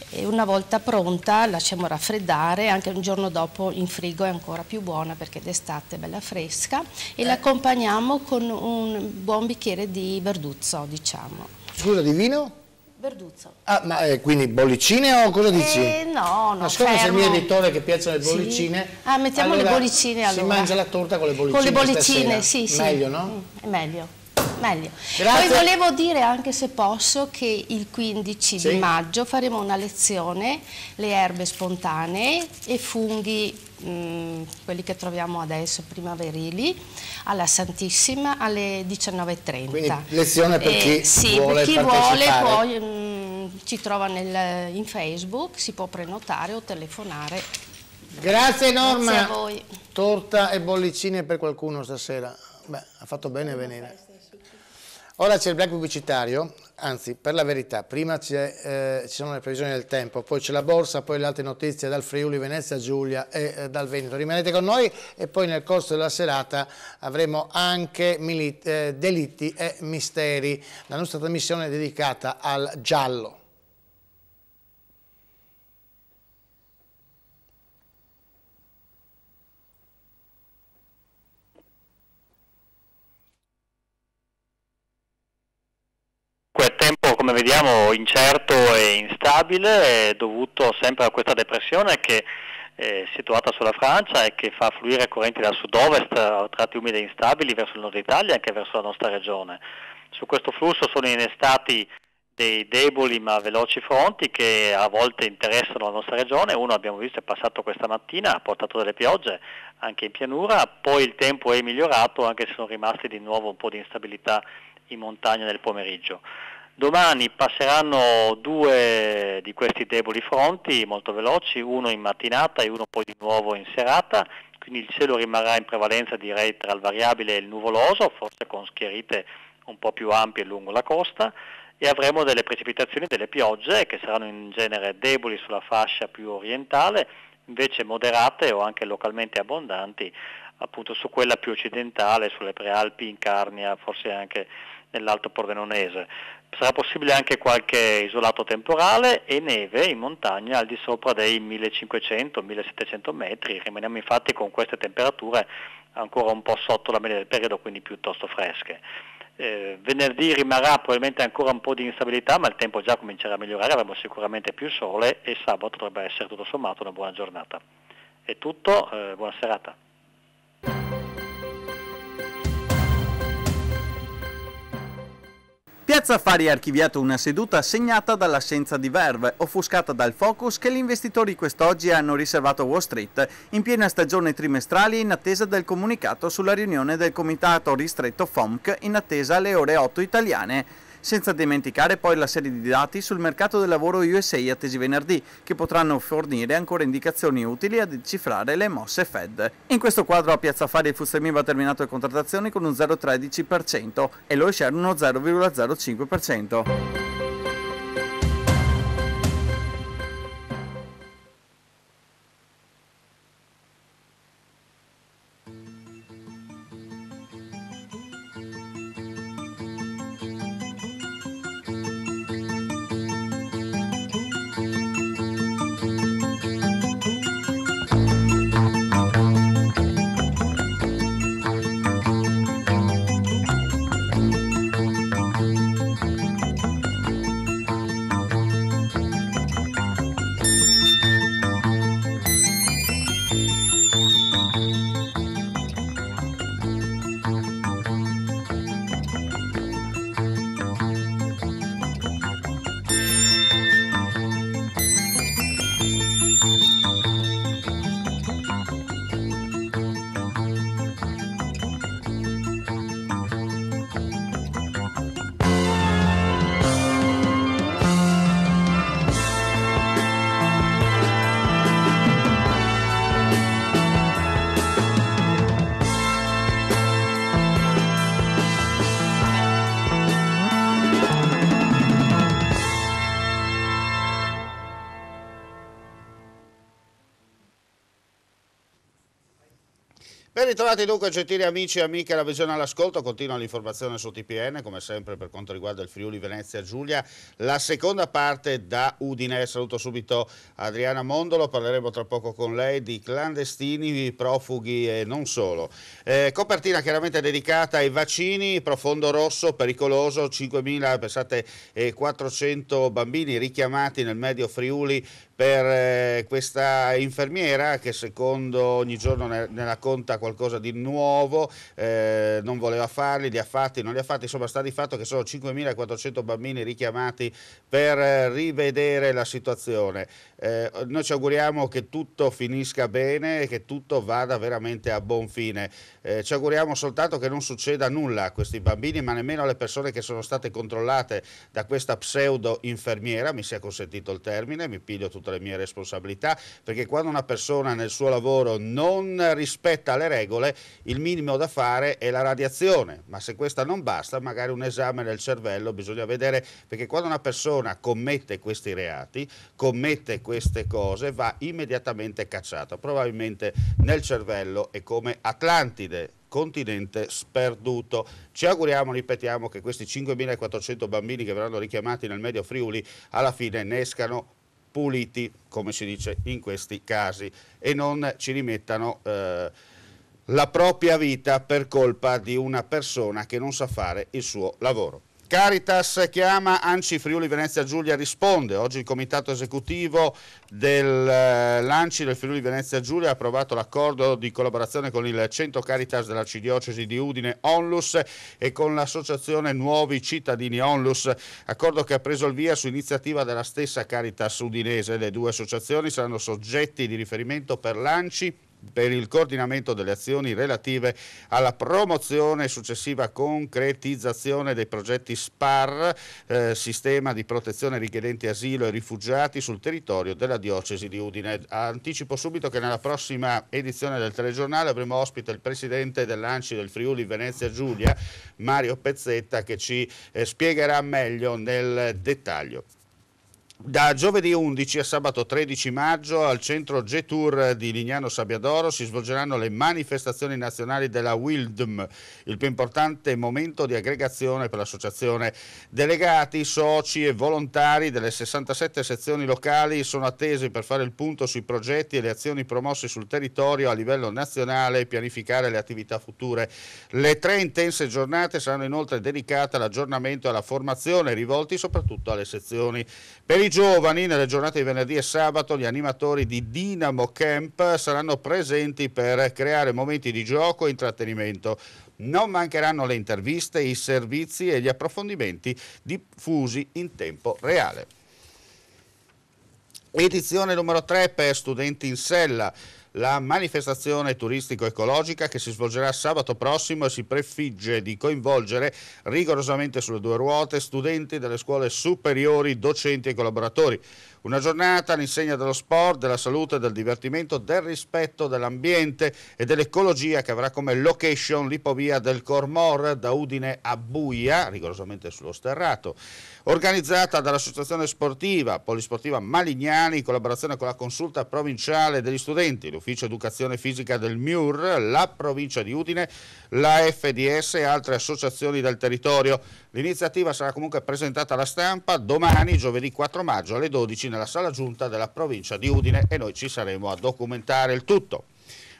e una volta pronta lasciamo raffreddare, anche un giorno dopo in frigo è ancora più buona perché d'estate è bella fresca e eh. la accompagniamo con un buon bicchiere di verduzzo, diciamo. Scusa, di vino? Verduzzo. Ah, ma eh, quindi bollicine o cosa dici? Eh, no, no. Ma siccome sei il mio editore che piacciono le bollicine. Sì. Ah, mettiamo allora le bollicine allora. Si mangia la torta con le bollicine. Con le bollicine, stasera. sì, sì. Meglio, no? Mm, è meglio meglio. Grazie. Poi volevo dire anche se posso che il 15 sì. di maggio faremo una lezione, le erbe spontanee e funghi mh, mm, quelli che troviamo adesso primaverili alla Santissima alle 19.30 quindi lezione per eh, chi eh, sì, vuole per chi vuole poi mh, mm, ci trova nel, in Facebook si può prenotare o telefonare grazie Norma grazie torta e bollicine per qualcuno stasera Beh, ha fatto bene a venire Ora c'è il black pubblicitario, anzi per la verità, prima eh, ci sono le previsioni del tempo, poi c'è la borsa, poi le altre notizie dal Friuli, Venezia, Giulia e eh, dal Veneto. Rimanete con noi e poi nel corso della serata avremo anche eh, delitti e misteri, la nostra trasmissione è dedicata al giallo. Comunque tempo come vediamo incerto e instabile, dovuto sempre a questa depressione che eh, è situata sulla Francia e che fa fluire correnti dal sud-ovest a tratti umidi e instabili verso il nord Italia e anche verso la nostra regione. Su questo flusso sono innestati dei deboli ma veloci fronti che a volte interessano la nostra regione, uno abbiamo visto è passato questa mattina, ha portato delle piogge anche in pianura, poi il tempo è migliorato anche se sono rimasti di nuovo un po' di instabilità in montagna nel pomeriggio. Domani passeranno due di questi deboli fronti molto veloci, uno in mattinata e uno poi di nuovo in serata, quindi il cielo rimarrà in prevalenza direi tra il variabile e il nuvoloso, forse con schierite un po' più ampie lungo la costa e avremo delle precipitazioni, delle piogge che saranno in genere deboli sulla fascia più orientale, invece moderate o anche localmente abbondanti appunto su quella più occidentale, sulle prealpi in Carnia, forse anche nell'Alto Pordenonese. Sarà possibile anche qualche isolato temporale e neve in montagna al di sopra dei 1500-1700 metri. Rimaniamo infatti con queste temperature ancora un po' sotto la media del periodo, quindi piuttosto fresche. Eh, venerdì rimarrà probabilmente ancora un po' di instabilità, ma il tempo già comincerà a migliorare, avremo sicuramente più sole e sabato dovrebbe essere tutto sommato una buona giornata. È tutto, eh, buona serata. Piazza Affari ha archiviato una seduta segnata dall'assenza di verve, offuscata dal focus che gli investitori quest'oggi hanno riservato a Wall Street, in piena stagione trimestrale in attesa del comunicato sulla riunione del comitato ristretto FOMC in attesa alle ore 8 italiane. Senza dimenticare poi la serie di dati sul mercato del lavoro USA attesi venerdì, che potranno fornire ancora indicazioni utili a decifrare le mosse Fed. In questo quadro a Piazza Affari il Fustemib ha terminato le contrattazioni con un 0,13% e lo share uno 0,05%. Bentrovati dunque gentili amici e amiche la visione all'ascolto, continua l'informazione su TPN come sempre per quanto riguarda il Friuli Venezia Giulia, la seconda parte da Udine, saluto subito Adriana Mondolo, parleremo tra poco con lei di clandestini, profughi e non solo. Eh, copertina chiaramente dedicata ai vaccini, profondo rosso, pericoloso, 5.400 eh, bambini richiamati nel medio Friuli per eh, questa infermiera che secondo ogni giorno ne, ne racconta qualcosa di nuovo, eh, non voleva farli, li ha fatti, non li ha fatti, insomma sta di fatto che sono 5.400 bambini richiamati per eh, rivedere la situazione. Eh, noi ci auguriamo che tutto finisca bene e che tutto vada veramente a buon fine. Eh, ci auguriamo soltanto che non succeda nulla a questi bambini, ma nemmeno alle persone che sono state controllate da questa pseudo infermiera, mi sia consentito il termine, mi piglio tutto molto le mie responsabilità, perché quando una persona nel suo lavoro non rispetta le regole, il minimo da fare è la radiazione, ma se questa non basta, magari un esame del cervello bisogna vedere, perché quando una persona commette questi reati, commette queste cose, va immediatamente cacciata, probabilmente nel cervello è come Atlantide continente sperduto. Ci auguriamo, ripetiamo, che questi 5.400 bambini che verranno richiamati nel Medio Friuli alla fine ne escano puliti, come si dice in questi casi, e non ci rimettano eh, la propria vita per colpa di una persona che non sa fare il suo lavoro. Caritas chiama, Anci Friuli Venezia Giulia risponde. Oggi il comitato esecutivo dell'Anci eh, del Friuli Venezia Giulia ha approvato l'accordo di collaborazione con il Centro Caritas dell'Arcidiocesi di Udine Onlus e con l'associazione Nuovi Cittadini Onlus, accordo che ha preso il via su iniziativa della stessa Caritas udinese. Le due associazioni saranno soggetti di riferimento per l'Anci per il coordinamento delle azioni relative alla promozione e successiva concretizzazione dei progetti SPAR, eh, sistema di protezione richiedenti asilo e rifugiati sul territorio della diocesi di Udine. Anticipo subito che nella prossima edizione del telegiornale avremo ospite il presidente dell'Anci del Friuli Venezia Giulia, Mario Pezzetta, che ci eh, spiegherà meglio nel dettaglio. Da giovedì 11 a sabato 13 maggio al centro G-Tour di Lignano Sabbiadoro si svolgeranno le manifestazioni nazionali della WILDM, il più importante momento di aggregazione per l'associazione. Delegati, soci e volontari delle 67 sezioni locali sono attesi per fare il punto sui progetti e le azioni promosse sul territorio a livello nazionale e pianificare le attività future. Le tre intense giornate saranno inoltre dedicate all'aggiornamento e alla formazione rivolti soprattutto alle sezioni. Per i giovani, nelle giornate di venerdì e sabato, gli animatori di Dinamo Camp saranno presenti per creare momenti di gioco e intrattenimento. Non mancheranno le interviste, i servizi e gli approfondimenti diffusi in tempo reale. Edizione numero 3 per studenti in sella la manifestazione turistico-ecologica che si svolgerà sabato prossimo e si prefigge di coinvolgere rigorosamente sulle due ruote studenti delle scuole superiori, docenti e collaboratori. Una giornata all'insegna dello sport, della salute, del divertimento, del rispetto dell'ambiente e dell'ecologia che avrà come location l'ipovia del Cormor da Udine a Buia, rigorosamente sullo sterrato, organizzata dall'associazione sportiva Polisportiva Malignani in collaborazione con la consulta provinciale degli studenti, l'ufficio educazione fisica del MIUR, la provincia di Udine, la FDS e altre associazioni del territorio. L'iniziativa sarà comunque presentata alla stampa domani, giovedì 4 maggio alle 12 nella sala giunta della provincia di Udine e noi ci saremo a documentare il tutto.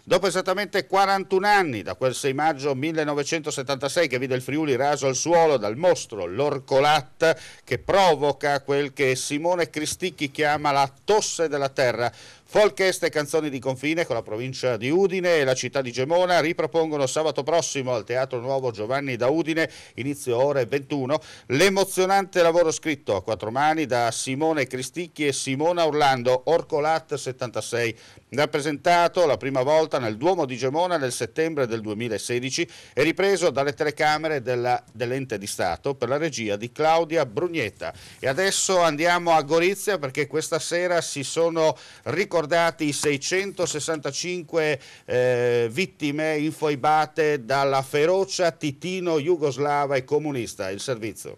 Dopo esattamente 41 anni, da quel 6 maggio 1976 che vide il Friuli raso al suolo dal mostro, l'Orcolat, che provoca quel che Simone Cristicchi chiama la tosse della terra, Folkest e Canzoni di confine con la provincia di Udine e la città di Gemona ripropongono sabato prossimo al Teatro Nuovo Giovanni da Udine, inizio ore 21, l'emozionante lavoro scritto a quattro mani da Simone Cristicchi e Simona Orlando, Orcolat 76 Rappresentato la prima volta nel Duomo di Gemona nel settembre del 2016 e ripreso dalle telecamere della, dell'ente di Stato per la regia di Claudia Brugnetta. E adesso andiamo a Gorizia perché questa sera si sono ricordati i 665 eh, vittime infoibate dalla ferocia titino jugoslava e comunista. Il servizio.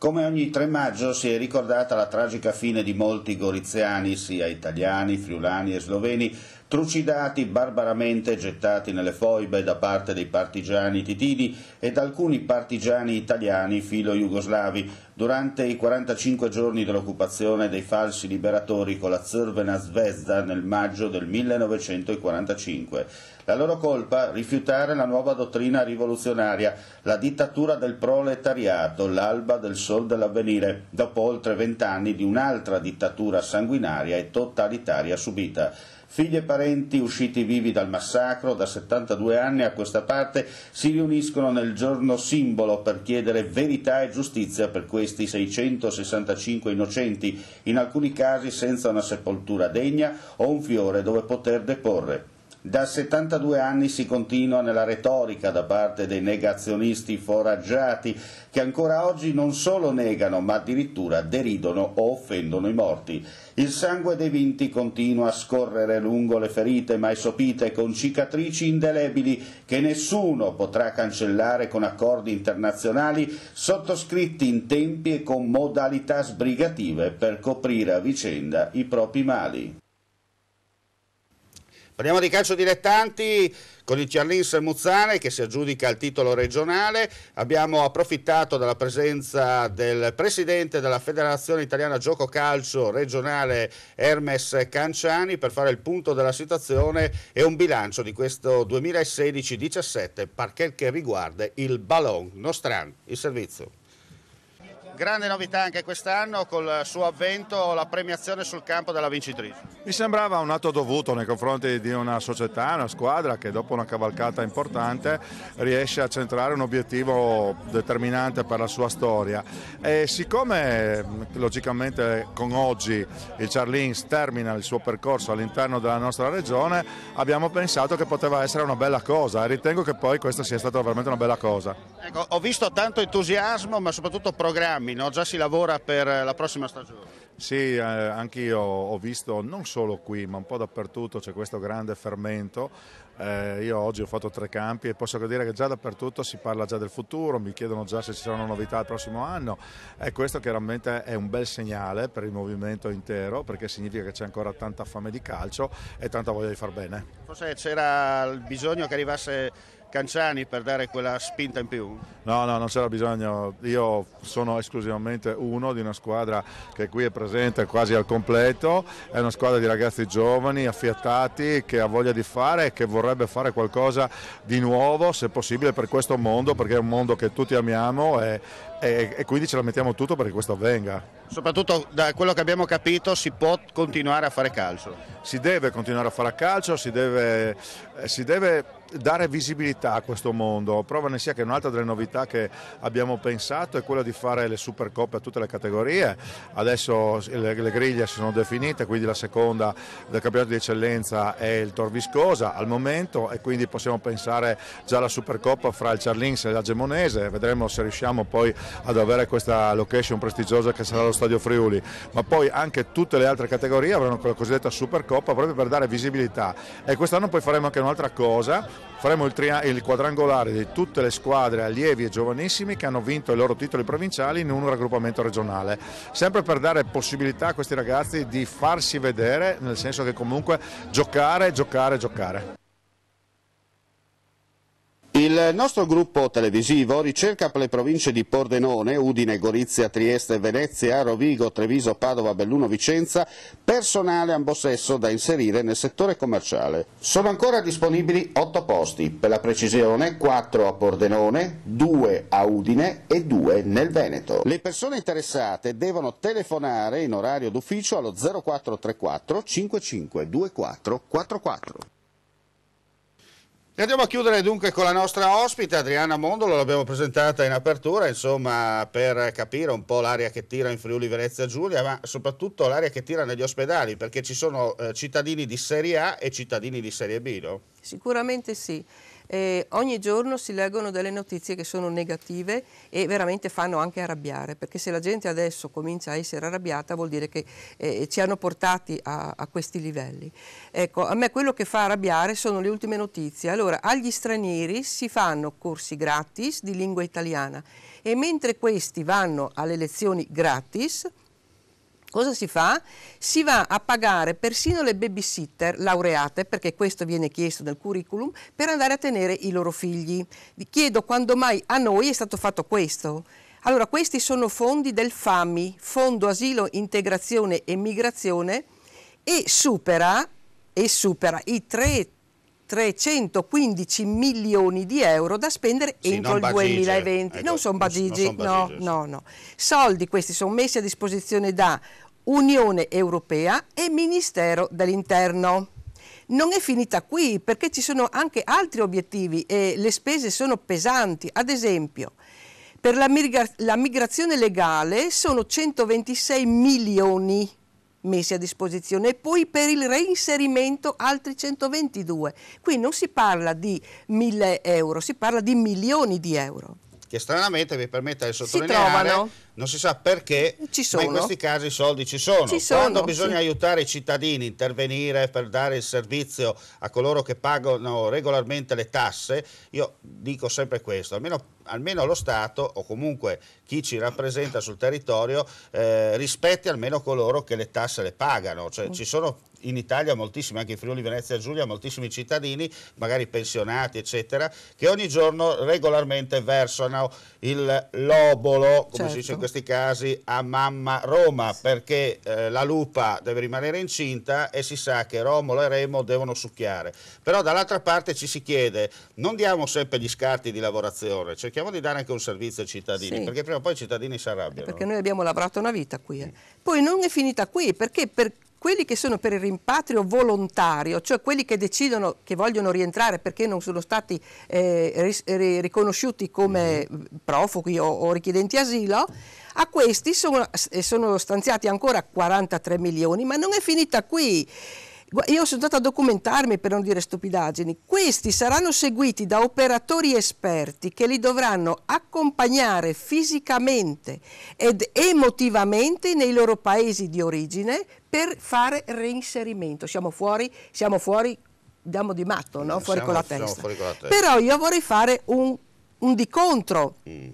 Come ogni 3 maggio si è ricordata la tragica fine di molti goriziani, sia italiani, friulani e sloveni, trucidati barbaramente gettati nelle foibe da parte dei partigiani titini ed alcuni partigiani italiani filo-jugoslavi durante i 45 giorni dell'occupazione dei falsi liberatori con la Zervena Svezda nel maggio del 1945. La loro colpa? Rifiutare la nuova dottrina rivoluzionaria, la dittatura del proletariato, l'alba del sol dell'avvenire, dopo oltre vent'anni di un'altra dittatura sanguinaria e totalitaria subita figli e parenti usciti vivi dal massacro da 72 anni a questa parte si riuniscono nel giorno simbolo per chiedere verità e giustizia per questi 665 innocenti, in alcuni casi senza una sepoltura degna o un fiore dove poter deporre. Da 72 anni si continua nella retorica da parte dei negazionisti foraggiati che ancora oggi non solo negano ma addirittura deridono o offendono i morti. Il sangue dei vinti continua a scorrere lungo le ferite mai sopite con cicatrici indelebili che nessuno potrà cancellare con accordi internazionali sottoscritti in tempi e con modalità sbrigative per coprire a vicenda i propri mali. Parliamo di calcio dilettanti con il Ciarlins Muzzane che si aggiudica il titolo regionale. Abbiamo approfittato della presenza del presidente della Federazione Italiana Gioco Calcio regionale Hermes Canciani per fare il punto della situazione e un bilancio di questo 2016-17 per quel che riguarda il Ballon Nostran, il servizio. Grande novità anche quest'anno col suo avvento, la premiazione sul campo della vincitrice. Mi sembrava un atto dovuto nei confronti di una società, una squadra che dopo una cavalcata importante riesce a centrare un obiettivo determinante per la sua storia. E siccome logicamente con oggi il Charlins termina il suo percorso all'interno della nostra regione, abbiamo pensato che poteva essere una bella cosa e ritengo che poi questa sia stata veramente una bella cosa. Ecco, ho visto tanto entusiasmo ma soprattutto programmi programmi, già si lavora per eh, la prossima stagione. Sì, eh, anch'io ho visto, non solo qui, ma un po' dappertutto c'è questo grande fermento. Eh, io oggi ho fatto tre campi e posso dire che già dappertutto si parla già del futuro, mi chiedono già se ci saranno novità il prossimo anno e questo chiaramente è un bel segnale per il movimento intero perché significa che c'è ancora tanta fame di calcio e tanta voglia di far bene. Forse c'era il bisogno che arrivasse Canciani per dare quella spinta in più? No, no, non c'era bisogno. Io sono esclusivamente uno di una squadra che qui è presente quasi al completo. È una squadra di ragazzi giovani, affiattati, che ha voglia di fare e che vorrebbe fare qualcosa di nuovo, se possibile, per questo mondo, perché è un mondo che tutti amiamo e, e, e quindi ce la mettiamo tutto perché questo avvenga. Soprattutto da quello che abbiamo capito si può continuare a fare calcio. Si deve continuare a fare calcio, si deve, eh, si deve dare visibilità a questo mondo. Prova ne sia che un'altra delle novità che abbiamo pensato è quella di fare le supercoppe a tutte le categorie. Adesso le, le griglie sono definite, quindi la seconda del campionato di eccellenza è il Tor Viscosa al momento e quindi possiamo pensare già alla supercoppa fra il Charlins e la Gemonese. Vedremo se riusciamo poi ad avere questa location prestigiosa che sarà lo Stadio Friuli. Ma poi anche tutte le altre categorie avranno quella cosiddetta supercoppa proprio per dare visibilità. E quest'anno poi faremo anche un'altra cosa faremo il, tria- il, quadrangolare di tutte le squadre allievi e giovanissimi che hanno vinto i loro titoli provinciali in un raggruppamento regionale, sempre per dare possibilità a questi ragazzi di farsi vedere, nel senso che comunque giocare, giocare, giocare. Il nostro gruppo televisivo ricerca per le province di Pordenone, Udine, Gorizia, Trieste, Venezia, Rovigo, Treviso, Padova, Belluno, Vicenza, personale ambossesso da inserire nel settore commerciale. Sono ancora disponibili 8 posti, per la precisione 4 a Pordenone, 2 a Udine e 2 nel Veneto. Le persone interessate devono telefonare in orario d'ufficio allo 0434 55 24 44. E andiamo a chiudere dunque con la nostra ospite Adriana Mondolo, l'abbiamo presentata in apertura, insomma, per capire un po' l'aria che tira in Friuli Venezia Giulia, ma soprattutto l'aria che tira negli ospedali, perché ci sono eh, cittadini di Serie A e cittadini di Serie B, no? Sicuramente sì eh, ogni giorno si leggono delle notizie che sono negative e veramente fanno anche arrabbiare, perché se la gente adesso comincia a essere arrabbiata vuol dire che eh, ci hanno portati a, a, questi livelli. Ecco, a me quello che fa arrabbiare sono le ultime notizie. Allora, agli stranieri si fanno corsi gratis di lingua italiana e mentre questi vanno alle lezioni gratis, Cosa si fa? Si va a pagare persino le babysitter laureate, perché questo viene chiesto nel curriculum, per andare a tenere i loro figli. Vi chiedo quando mai a noi è stato fatto questo. Allora, questi sono fondi del FAMI, Fondo Asilo, Integrazione e Migrazione, e supera, e supera i 3 315 milioni di euro da spendere sì, entro il 2020. Eh. Ecco, non sono bagigi, non son no, no, Soldi questi sono messi a disposizione da Unione Europea e Ministero dell'Interno. Non è finita qui perché ci sono anche altri obiettivi e le spese sono pesanti. Ad esempio, per la, migra la migrazione legale sono 126 milioni messi a disposizione e poi per il reinserimento altri 122. Qui non si parla di 1000 euro, si parla di milioni di euro. Che stranamente mi permetta di sottolineare non si sa perché, ma in questi casi i soldi ci sono. Ci sono Quando bisogna sì. aiutare i cittadini, intervenire per dare il servizio a coloro che pagano regolarmente le tasse, io dico sempre questo, almeno, almeno lo Stato o comunque chi ci rappresenta sul territorio eh, rispetti almeno coloro che le tasse le pagano. Cioè, mm. Ci sono in Italia moltissimi, anche in Friuli Venezia e Giulia, moltissimi cittadini, magari pensionati eccetera, che ogni giorno regolarmente versano il lobolo, come certo. si dice questi casi a mamma Roma perché eh, la lupa deve rimanere incinta e si sa che Romolo e Remo devono succhiare. Però dall'altra parte ci si chiede, non diamo sempre gli scarti di lavorazione, cerchiamo di dare anche un servizio ai cittadini, sì. perché prima o poi i cittadini si arrabbiano. Perché noi abbiamo lavorato una vita qui. Eh. Mm. Poi non è finita qui, perché per quelli che sono per il rimpatrio volontario, cioè quelli che decidono che vogliono rientrare perché non sono stati eh, ri riconosciuti come mm-hmm. profughi o, o richiedenti asilo, a questi sono, sono stanziati ancora 43 milioni, ma non è finita qui. Io sono andata a documentarmi per non dire stupidaggini. Questi saranno seguiti da operatori esperti che li dovranno accompagnare fisicamente ed emotivamente nei loro paesi di origine per fare reinserimento. Siamo fuori, siamo fuori, diamo di matto, no? fuori, siamo, con fuori, con la testa. Però io vorrei fare un, un di contro. Mm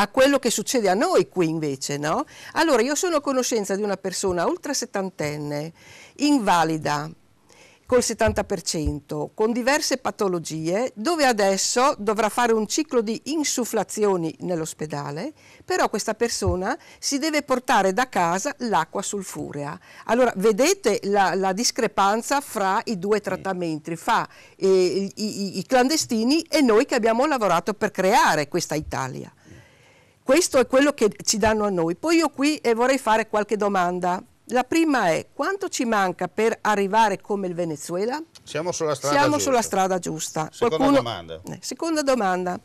a quello che succede a noi qui invece, no? Allora, io sono a conoscenza di una persona ultra settantenne invalida col 70%, con diverse patologie, dove adesso dovrà fare un ciclo di insufflazioni nell'ospedale, però questa persona si deve portare da casa l'acqua sulfurea. Allora vedete la, la discrepanza fra i due trattamenti, fra eh, i, i, i clandestini e noi che abbiamo lavorato per creare questa Italia. Questo è quello che ci danno a noi. Poi io qui eh, vorrei fare qualche domanda la prima è quanto ci manca per arrivare come il Venezuela? Siamo sulla strada Siamo giusta. Sulla strada giusta. Seconda Qualcuno... domanda. Eh, seconda domanda.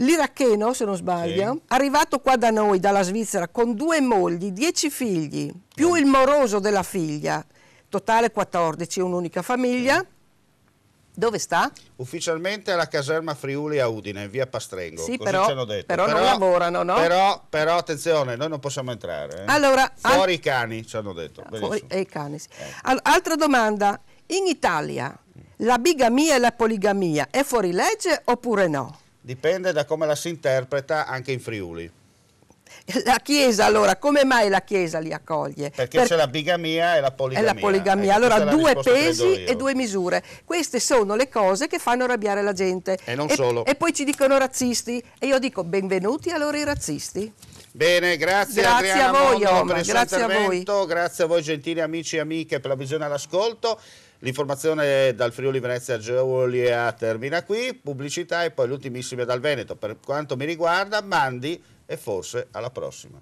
L'iracheno, se non sbaglio, sì. arrivato qua da noi, dalla Svizzera, con due mogli, dieci figli, più sì. il moroso della figlia, totale 14, un'unica famiglia, sì. Dove sta? Ufficialmente alla caserma Friuli a Udine, in via Pastrengo. Sì, però, però, però, non lavorano, no? Però, però, attenzione, noi non possiamo entrare. Eh? Allora, fuori al... i cani, ci hanno detto. Fuori i cani, sì. eh. altra domanda. In Italia la bigamia e la poligamia è fuori legge oppure no? Dipende da come la si interpreta anche in Friuli. La Chiesa allora, come mai la Chiesa li accoglie? Perché per... c'è la bigamia e la poligamia. Ecco, è la poligamia. allora due pesi e due misure. Queste sono le cose che fanno arrabbiare la gente. E non e, solo. E poi ci dicono razzisti e io dico benvenuti allora i razzisti. Bene, grazie, grazie Adriana a voi, Mondo, Oma, per il grazie a voi. Grazie a voi gentili amici e amiche per la visione all'ascolto. L'informazione dal Friuli Venezia Giulia termina qui, pubblicità e poi l'ultimissima dal Veneto. Per quanto mi riguarda, mandi e forse alla prossima.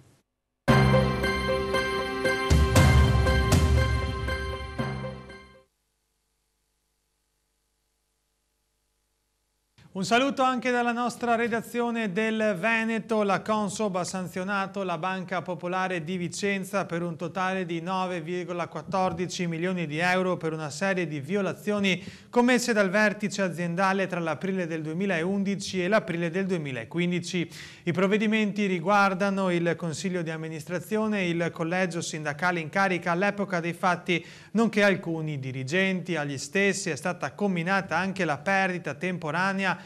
Un saluto anche dalla nostra redazione del Veneto. La Consob ha sanzionato la Banca Popolare di Vicenza per un totale di 9,14 milioni di euro per una serie di violazioni commesse dal vertice aziendale tra l'aprile del 2011 e l'aprile del 2015. I provvedimenti riguardano il Consiglio di amministrazione, il collegio sindacale in carica all'epoca dei fatti, nonché alcuni dirigenti. Agli stessi è stata comminata anche la perdita temporanea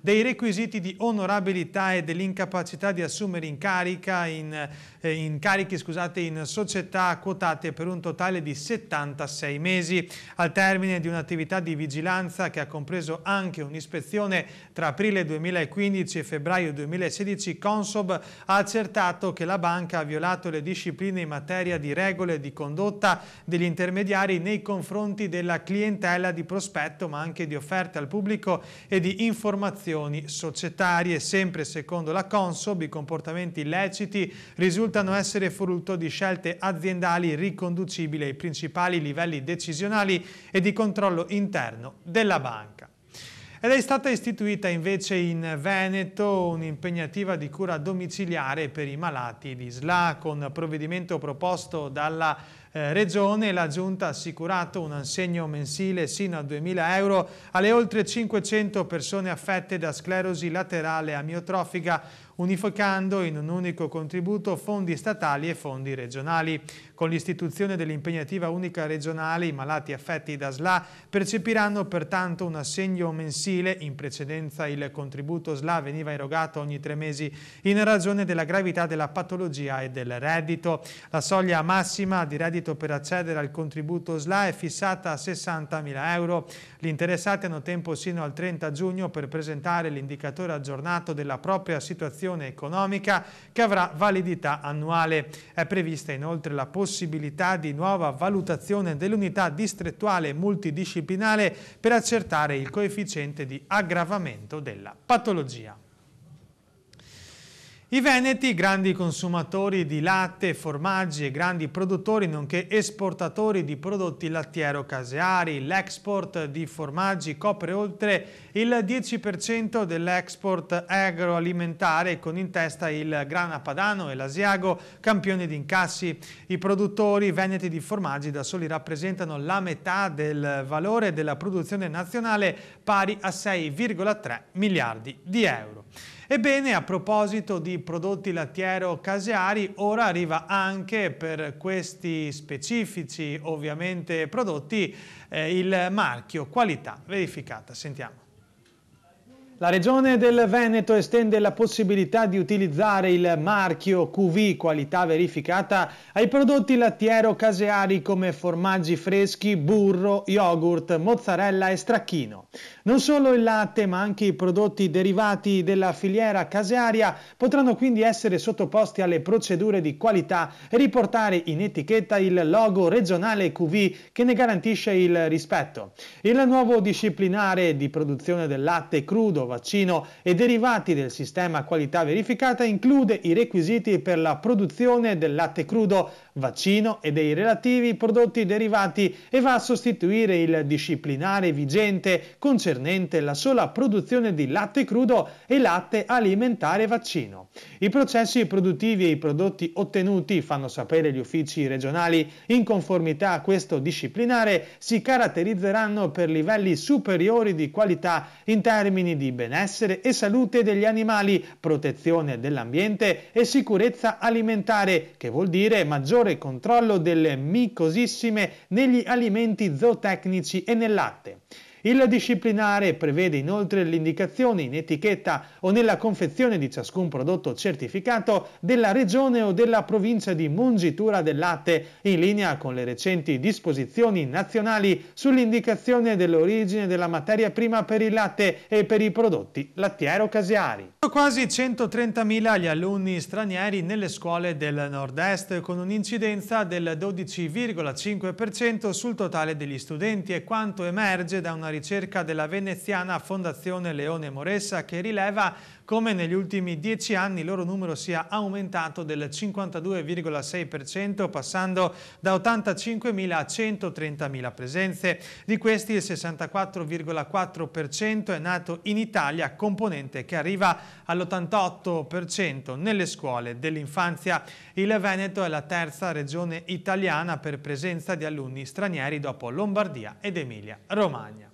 dei requisiti di onorabilità e dell'incapacità di assumere in carica in, eh, in carichi scusate, in società quotate per un totale di 76 mesi, al termine di un'attività di vigilanza che ha compreso anche un'ispezione tra aprile 2015 e febbraio 2016, Consob ha accertato che la banca ha violato le discipline in materia di regole di condotta degli intermediari nei confronti della clientela di prospetto ma anche di offerte al pubblico e di informazioni operazioni societarie. Sempre secondo la Consob, i comportamenti illeciti risultano essere frutto di scelte aziendali riconducibili ai principali livelli decisionali e di controllo interno della banca. Ed è stata istituita invece in Veneto un'impegnativa di cura domiciliare per i malati di SLA con provvedimento proposto dalla eh, regione, la Giunta ha assicurato un assegno mensile sino a 2.000 euro alle oltre 500 persone affette da sclerosi laterale amiotrofica, unificando in un unico contributo fondi statali e fondi regionali. Con l'istituzione dell'impegnativa unica regionale i malati affetti da SLA percepiranno pertanto un assegno mensile, in precedenza il contributo SLA veniva erogato ogni tre mesi in ragione della gravità della patologia e del reddito. La soglia massima di reddito per accedere al contributo SLA è fissata a 60.000 euro. Gli interessati hanno tempo sino al 30 giugno per presentare l'indicatore aggiornato della propria situazione economica che avrà validità annuale. È prevista inoltre la possibilità possibilità di nuova valutazione dell'unità distrettuale multidisciplinare per accertare il coefficiente di aggravamento della patologia. I Veneti, grandi consumatori di latte, formaggi e grandi produttori nonché esportatori di prodotti lattiero-caseari, l'export di formaggi copre oltre il 10% dell'export agroalimentare con in testa il Grana Padano e l'Asiago, campione di incassi. I produttori veneti di formaggi da soli rappresentano la metà del valore della produzione nazionale pari a 6,3 miliardi di euro. Ebbene, a proposito di prodotti lattiero-caseari, ora arriva anche per questi specifici, ovviamente, prodotti eh, il marchio qualità verificata. Sentiamo. La Regione del Veneto estende la possibilità di utilizzare il marchio QV qualità verificata ai prodotti lattiero-caseari come formaggi freschi, burro, yogurt, mozzarella e stracchino. Non solo il latte ma anche i prodotti derivati della filiera casearia potranno quindi essere sottoposti alle procedure di qualità e riportare in etichetta il logo regionale QV che ne garantisce il rispetto. Il nuovo disciplinare di produzione del latte crudo vaccino e derivati del sistema qualità verificata include i requisiti per la produzione del latte crudo, vaccino e dei relativi prodotti derivati e va a sostituire il disciplinare vigente concernente la sola produzione di latte crudo e latte alimentare vaccino. I processi produttivi e i prodotti ottenuti, fanno sapere gli uffici regionali, in conformità a questo disciplinare si caratterizzeranno per livelli superiori di qualità in termini di benessere e salute degli animali, protezione dell'ambiente e sicurezza alimentare, che vuol dire maggiore controllo delle micosissime negli alimenti zootecnici e nel latte. Il disciplinare prevede inoltre l'indicazione in etichetta o nella confezione di ciascun prodotto certificato della regione o della provincia di mungitura del latte, in linea con le recenti disposizioni nazionali sull'indicazione dell'origine della materia prima per il latte e per i prodotti lattiero-caseari. Quasi 130.000 gli alunni stranieri nelle scuole del nord-est, con un'incidenza del 12,5% sul totale degli studenti e quanto emerge da una ricerca della veneziana Fondazione Leone Moressa che rileva come negli ultimi dieci anni il loro numero sia aumentato del 52,6% passando da 85.000 a 130.000 presenze. Di questi il 64,4% è nato in Italia, componente che arriva all'88% nelle scuole dell'infanzia. Il Veneto è la terza regione italiana per presenza di alunni stranieri dopo Lombardia ed Emilia Romagna.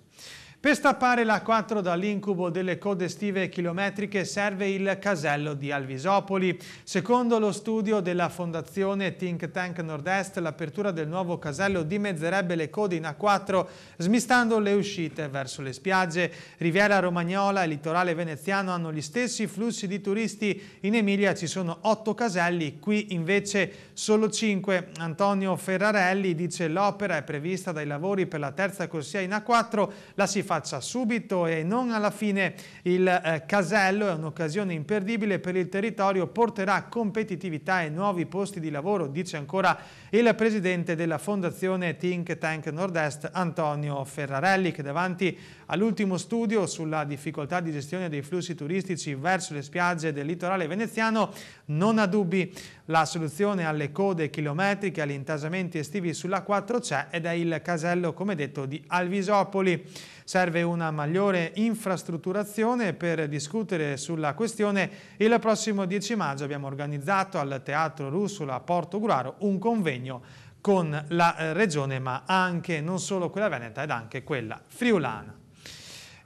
Per stappare la 4 dall'incubo delle code estive chilometriche serve il casello di Alvisopoli. Secondo lo studio della fondazione Think Tank Nord-Est, l'apertura del nuovo casello dimezzerebbe le code in A4, smistando le uscite verso le spiagge. Riviera Romagnola e litorale veneziano hanno gli stessi flussi di turisti. In Emilia ci sono 8 caselli, qui invece solo 5. Antonio Ferrarelli dice l'opera è prevista dai lavori per la terza corsia in A4, la si faccia subito e non alla fine il eh, casello, è un'occasione imperdibile per il territorio, porterà competitività e nuovi posti di lavoro, dice ancora il presidente della fondazione Think Tank Nord-Est Antonio Ferrarelli che davanti all'ultimo studio sulla difficoltà di gestione dei flussi turistici verso le spiagge del litorale veneziano non ha dubbi. La soluzione alle code chilometriche, agli intasamenti estivi sulla 4 c'è ed è il casello, come detto, di Alvisopoli. Serve una migliore infrastrutturazione per discutere sulla questione. Il prossimo 10 maggio abbiamo organizzato al Teatro Russolo a Porto Guraro un convegno con la eh, regione ma anche non solo quella veneta ed anche quella friulana.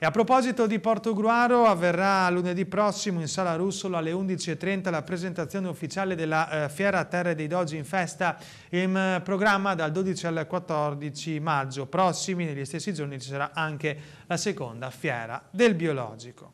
E a proposito di Portogruaro, avverrà lunedì prossimo in Sala Russolo alle 11.30 la presentazione ufficiale della eh, Fiera Terre dei Dogi in Festa in eh, programma dal 12 al 14 maggio prossimi. Negli stessi giorni ci sarà anche la seconda Fiera del Biologico.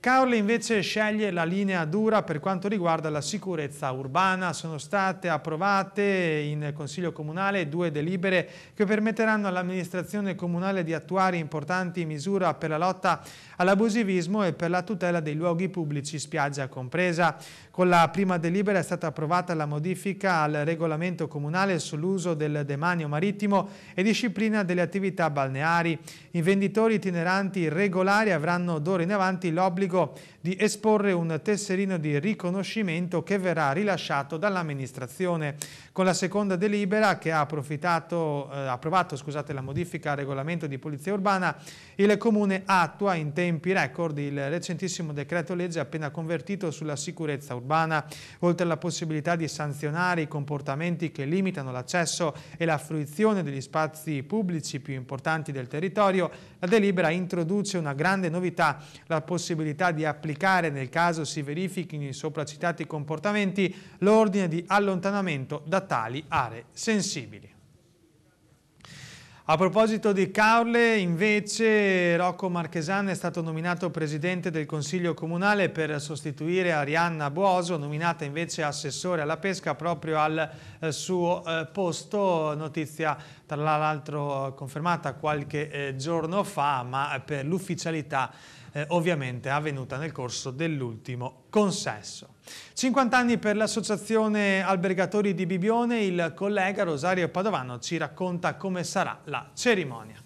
Caorle invece sceglie la linea dura per quanto riguarda la sicurezza urbana. Sono state approvate in Consiglio Comunale due delibere che permetteranno all'amministrazione comunale di attuare importanti misure per la lotta all'abusivismo e per la tutela dei luoghi pubblici, spiaggia compresa. Con la prima delibera è stata approvata la modifica al regolamento comunale sull'uso del demanio marittimo e disciplina delle attività balneari. I venditori itineranti regolari avranno d'ora in avanti l'obbligo di esporre un tesserino di riconoscimento che verrà rilasciato dall'amministrazione con la seconda delibera che ha, eh, approvato scusate, la modifica al regolamento di polizia urbana, il Comune attua in tempi record il recentissimo decreto legge appena convertito sulla sicurezza urbana, oltre alla possibilità di sanzionare i comportamenti che limitano l'accesso e la fruizione degli spazi pubblici più importanti del territorio, la delibera introduce una grande novità, la possibilità di applicare nel caso si verifichino i sopracitati comportamenti l'ordine di allontanamento da tali aree sensibili. A proposito di Caorle, invece, Rocco Marchesan è stato nominato presidente del Consiglio Comunale per sostituire Arianna Buoso, nominata invece assessore alla pesca proprio al eh, suo eh, posto, notizia tra l'altro confermata qualche eh, giorno fa, ma per l'ufficialità ovviamente avvenuta nel corso dell'ultimo consesso. 50 anni per l'Associazione Albergatori di Bibione, il collega Rosario Padovano ci racconta come sarà la cerimonia.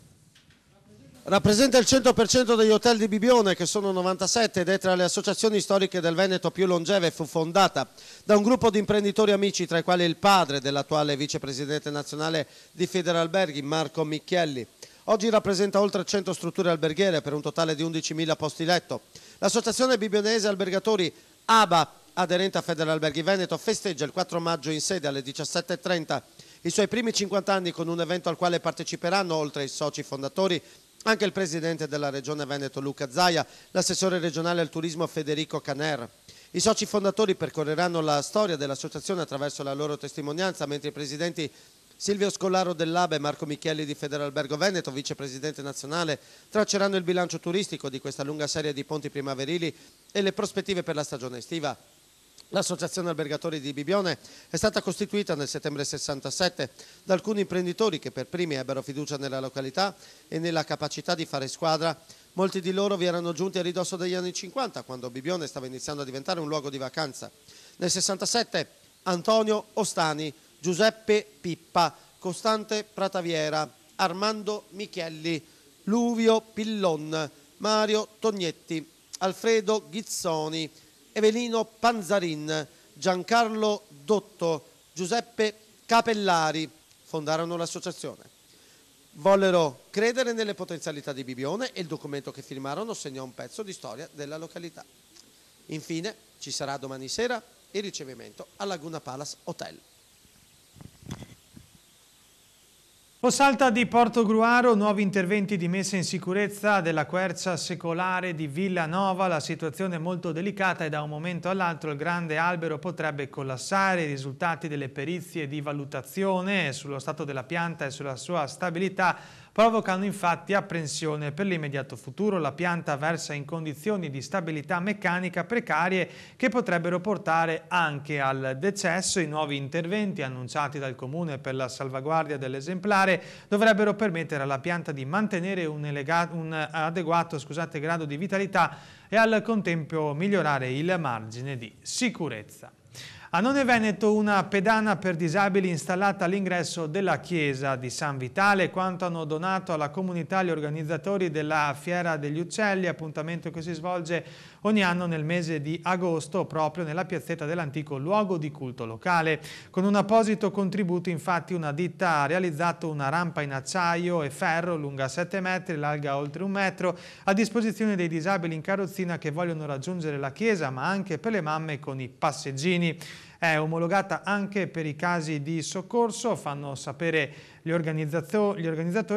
Rappresenta il 100% degli hotel di Bibione, che sono 97 ed è tra le associazioni storiche del Veneto più longeve, fu fondata da un gruppo di imprenditori amici, tra i quali il padre dell'attuale vicepresidente nazionale di Federalberghi, Marco Michielli. Oggi rappresenta oltre 100 strutture alberghiere per un totale di 11.000 posti letto. L'associazione bibionese Albergatori ABA aderente a Federalberghi Veneto, festeggia il 4 maggio in sede alle 17.30 i suoi primi 50 anni con un evento al quale parteciperanno, oltre ai soci fondatori, anche il presidente della regione Veneto Luca Zaia, l'assessore regionale al turismo Federico Caner. I soci fondatori percorreranno la storia dell'associazione attraverso la loro testimonianza, mentre i presidenti Silvio Scolaro dell'ABE e Marco Michelli di Federalbergo Veneto, vicepresidente nazionale, tracceranno il bilancio turistico di questa lunga serie di ponti primaverili e le prospettive per la stagione estiva. L'associazione albergatori di Bibione è stata costituita nel settembre 67 da alcuni imprenditori che per primi ebbero fiducia nella località e nella capacità di fare squadra. Molti di loro vi erano giunti a ridosso degli anni 50 quando Bibione stava iniziando a diventare un luogo di vacanza. Nel 67 Antonio Ostani, Giuseppe Pippa, Costante Prataviera, Armando Michelli, Luvio Pillon, Mario Tognetti, Alfredo Ghizzoni, Evelino Panzarin, Giancarlo Dotto, Giuseppe Capellari fondarono l'associazione. Vollero credere nelle potenzialità di Bibione e il documento che firmarono segnò un pezzo di storia della località. Infine ci sarà domani sera il ricevimento al Laguna Palace Hotel. Fossalta di Porto Gruaro, nuovi interventi di messa in sicurezza della quercia secolare di Villanova. La situazione è molto delicata e da un momento all'altro il grande albero potrebbe collassare. I risultati delle perizie di valutazione sullo stato della pianta e sulla sua stabilità provocando infatti apprensione per l'immediato futuro. La pianta versa in condizioni di stabilità meccanica precarie che potrebbero portare anche al decesso. I nuovi interventi annunciati dal Comune per la salvaguardia dell'esemplare dovrebbero permettere alla pianta di mantenere un, un adeguato scusate, grado di vitalità e al contempo migliorare il margine di sicurezza. A Nonne Veneto una pedana per disabili installata all'ingresso della chiesa di San Vitale. Quanto hanno donato alla comunità gli organizzatori della Fiera degli Uccelli, appuntamento che si svolge ogni anno nel mese di agosto proprio nella piazzetta dell'antico luogo di culto locale. Con un apposito contributo infatti una ditta ha realizzato una rampa in acciaio e ferro lunga 7 metri, larga oltre un metro, a disposizione dei disabili in carrozzina che vogliono raggiungere la chiesa ma anche per le mamme con i passeggini è omologata anche per i casi di soccorso, fanno sapere gli, gli organizzatori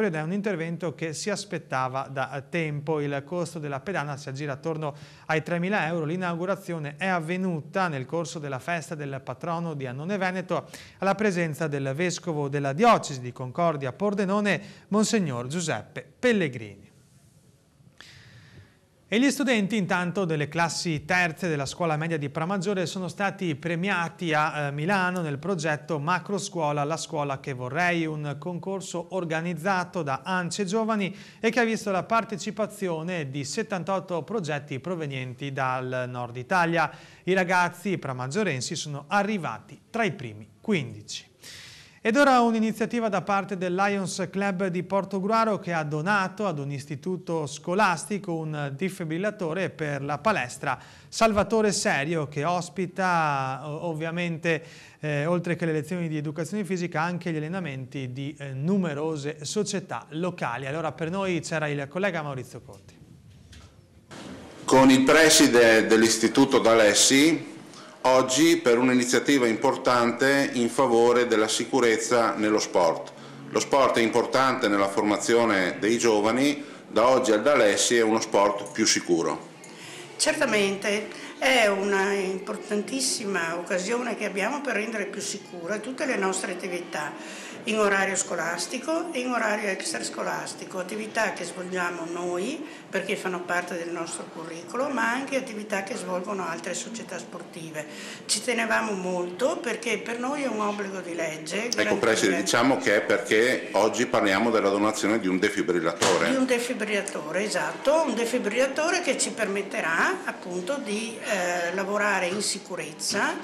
ed è un intervento che si aspettava da tempo. Il costo della pedana si aggira attorno ai 3.000 euro. L'inaugurazione è avvenuta nel corso della festa del patrono di Annone Veneto alla presenza del Vescovo della Diocesi di Concordia Pordenone, Monsignor Giuseppe Pellegrini. E gli studenti intanto delle classi terze della scuola media di Pramaggiore sono stati premiati a eh, Milano nel progetto Macro Scuola, la scuola che vorrei, un concorso organizzato da Ance Giovani e che ha visto la partecipazione di 78 progetti provenienti dal nord Italia. I ragazzi pramaggiorensi sono arrivati tra i primi 15. Ed ora un'iniziativa da parte del Lions Club di Portogruaro che ha donato ad un istituto scolastico un defibrillatore per la palestra Salvatore Serio che ospita ovviamente eh, oltre che le lezioni di educazione fisica anche gli allenamenti di eh, numerose società locali. Allora per noi c'era il collega Maurizio Conti. Con il preside dell'istituto D'Alessi oggi per un'iniziativa importante in favore della sicurezza nello sport. Lo sport è importante nella formazione dei giovani, da oggi al D'Alessi è uno sport più sicuro. Certamente è una importantissima occasione che abbiamo per rendere più sicure tutte le nostre attività in orario scolastico e in orario extrascolastico, attività che svolgiamo noi perché fanno parte del nostro curriculum, ma anche attività che svolgono altre società sportive. Ci tenevamo molto perché per noi è un obbligo di legge. Ecco Presidente, diciamo che è perché oggi parliamo della donazione di un defibrillatore. Di un defibrillatore, esatto, un defibrillatore che ci permetterà appunto di eh, lavorare in sicurezza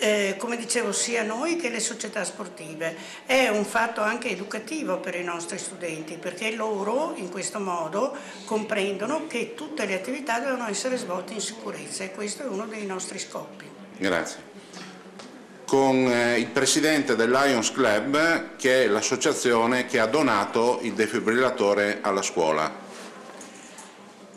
eh, come dicevo, sia noi che le società sportive. È un fatto anche educativo per i nostri studenti perché loro in questo modo comprendono che tutte le attività devono essere svolte in sicurezza e questo è uno dei nostri scopi. Grazie con eh, il presidente del Lions Club che è l'associazione che ha donato il defibrillatore alla scuola.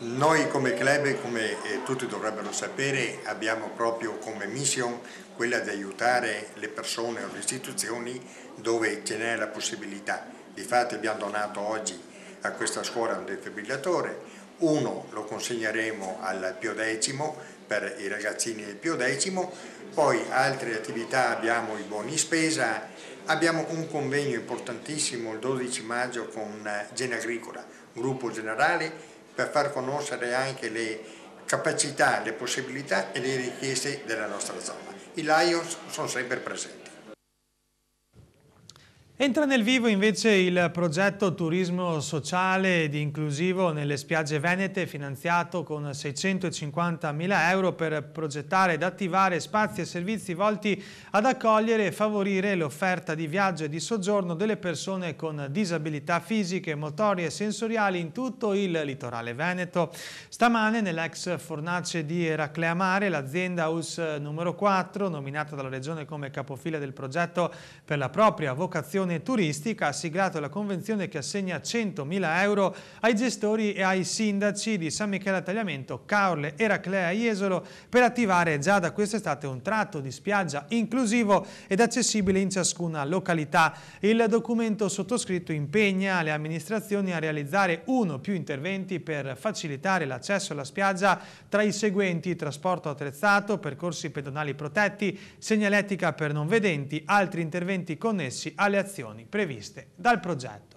Noi come club, come eh, tutti dovrebbero sapere, abbiamo proprio come mission quella di aiutare le persone o le istituzioni dove ce n'è la possibilità. Difatti abbiamo donato oggi a questa scuola un defibrillatore, uno lo consegneremo al Pio X per i ragazzini del Pio X, poi altre attività abbiamo i buoni spesa, abbiamo un convegno importantissimo il 12 maggio con Gen Agricola, gruppo generale, per far conoscere anche le capacità, le possibilità e le richieste della nostra zona. la IOS son siempre presentes. Entra nel vivo invece il progetto Turismo Sociale ed Inclusivo nelle spiagge venete finanziato con 650.000 euro per progettare ed attivare spazi e servizi volti ad accogliere e favorire l'offerta di viaggio e di soggiorno delle persone con disabilità fisiche, motorie e sensoriali in tutto il litorale veneto. Stamane nell'ex fornace di Eraclea Mare l'azienda US numero 4 nominata dalla regione come capofila del progetto per la propria vocazione Commissione Turistica ha siglato la convenzione che assegna 100.000 euro ai gestori e ai sindaci di San Michele Tagliamento, Caorle, Eraclea e Jesolo per attivare già da quest'estate un tratto di spiaggia inclusivo ed accessibile in ciascuna località. Il documento sottoscritto impegna le amministrazioni a realizzare uno o più interventi per facilitare l'accesso alla spiaggia tra i seguenti trasporto attrezzato, percorsi pedonali protetti, segnalettica per non vedenti, altri interventi connessi alle azioni indicazioni previste dal progetto.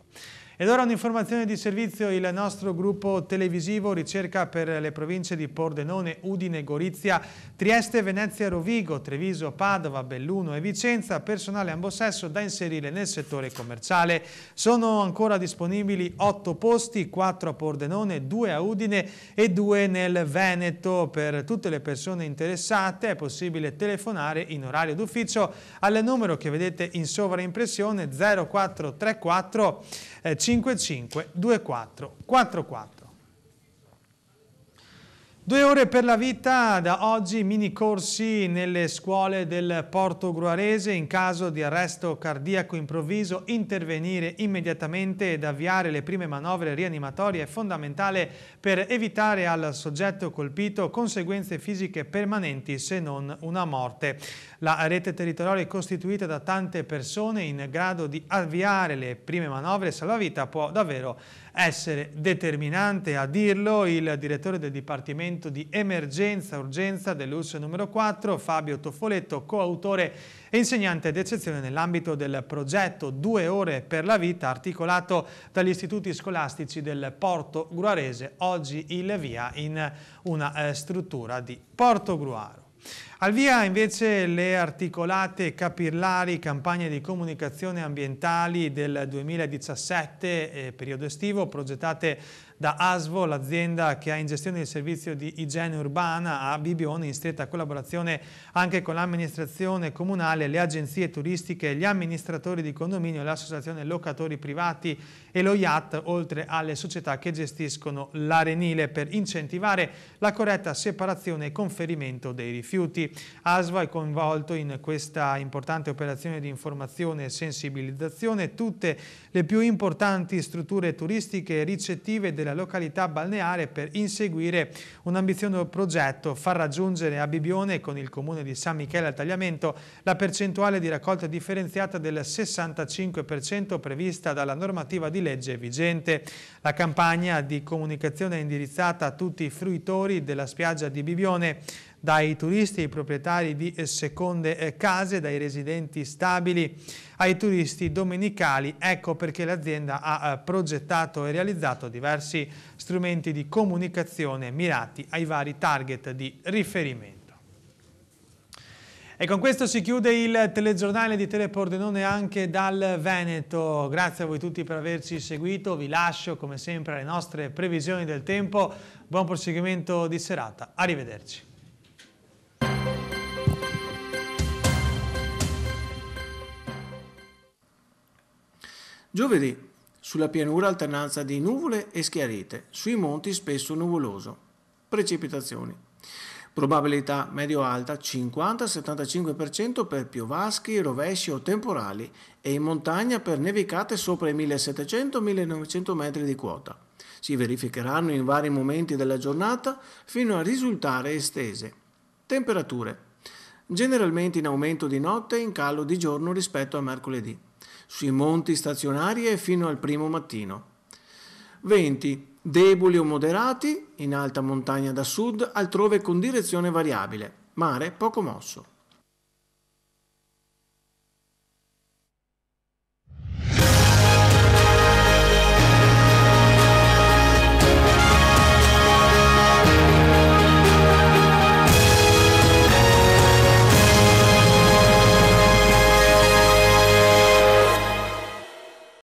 Ed ora un'informazione di servizio, il nostro gruppo televisivo ricerca per le province di Pordenone, Udine, Gorizia, Trieste, Venezia, Rovigo, Treviso, Padova, Belluno e Vicenza, personale ambosesso da inserire nel settore commerciale. Sono ancora disponibili 8 posti, 4 a Pordenone, 2 a Udine e 2 nel Veneto. Per tutte le persone interessate è possibile telefonare in orario d'ufficio al numero che vedete in sovraimpressione 0434 5-5-2-4-4-4. Eh, Due ore per la vita, da oggi mini corsi nelle scuole del Porto Gruarese in caso di arresto cardiaco improvviso, intervenire immediatamente ed avviare le prime manovre rianimatorie è fondamentale per evitare al soggetto colpito conseguenze fisiche permanenti se non una morte. La rete territoriale è costituita da tante persone in grado di avviare le prime manovre salvavita può davvero essere determinante a dirlo il direttore del Dipartimento di Emergenza Urgenza dell'URSS numero 4, Fabio Toffoletto, coautore e insegnante d'eccezione nell'ambito del progetto Due ore per la vita articolato dagli istituti scolastici del Porto Gruarese, oggi il via in una eh, struttura di Porto Gruaro. Al via invece le articolate capillari campagne di comunicazione ambientali del 2017, eh, periodo estivo, progettate da ASVO, l'azienda che ha in gestione il servizio di igiene urbana a Bibione, in stretta collaborazione anche con l'amministrazione comunale, le agenzie turistiche, gli amministratori di condominio, l'associazione locatori privati e lo IAT oltre alle società che gestiscono l'arenile per incentivare la corretta separazione e conferimento dei rifiuti. ASVA è coinvolto in questa importante operazione di informazione e sensibilizzazione tutte le più importanti strutture turistiche e ricettive della località balneare per inseguire un ambizioso progetto, far raggiungere a Bibione con il comune di San Michele al Tagliamento la percentuale di raccolta differenziata del 65% prevista dalla normativa di legge vigente. La campagna di comunicazione è indirizzata a tutti i fruitori della spiaggia di Bibione, dai turisti ai proprietari di seconde eh, case, dai residenti stabili ai turisti domenicali. Ecco perché l'azienda ha eh, progettato e realizzato diversi strumenti di comunicazione mirati ai vari target di riferimento. E con questo si chiude il telegiornale di Telepordenone anche dal Veneto. Grazie a voi tutti per averci seguito, vi lascio come sempre alle nostre previsioni del tempo. Buon proseguimento di serata, arrivederci. Giovedì, sulla pianura alternanza di nuvole e schiarite, sui monti spesso nuvoloso. Precipitazioni probabilità medio-alta 50-75% per piovaschi, rovesci o temporali e in montagna per nevicate sopra i 1700-1900 metri di quota. Si verificheranno in vari momenti della giornata fino a risultare estese. Temperature generalmente in aumento di notte e in calo di giorno rispetto a mercoledì, sui monti stazionari e fino al primo mattino. 20 deboli o moderati, in alta montagna da sud, altrove con direzione variabile, mare poco mosso.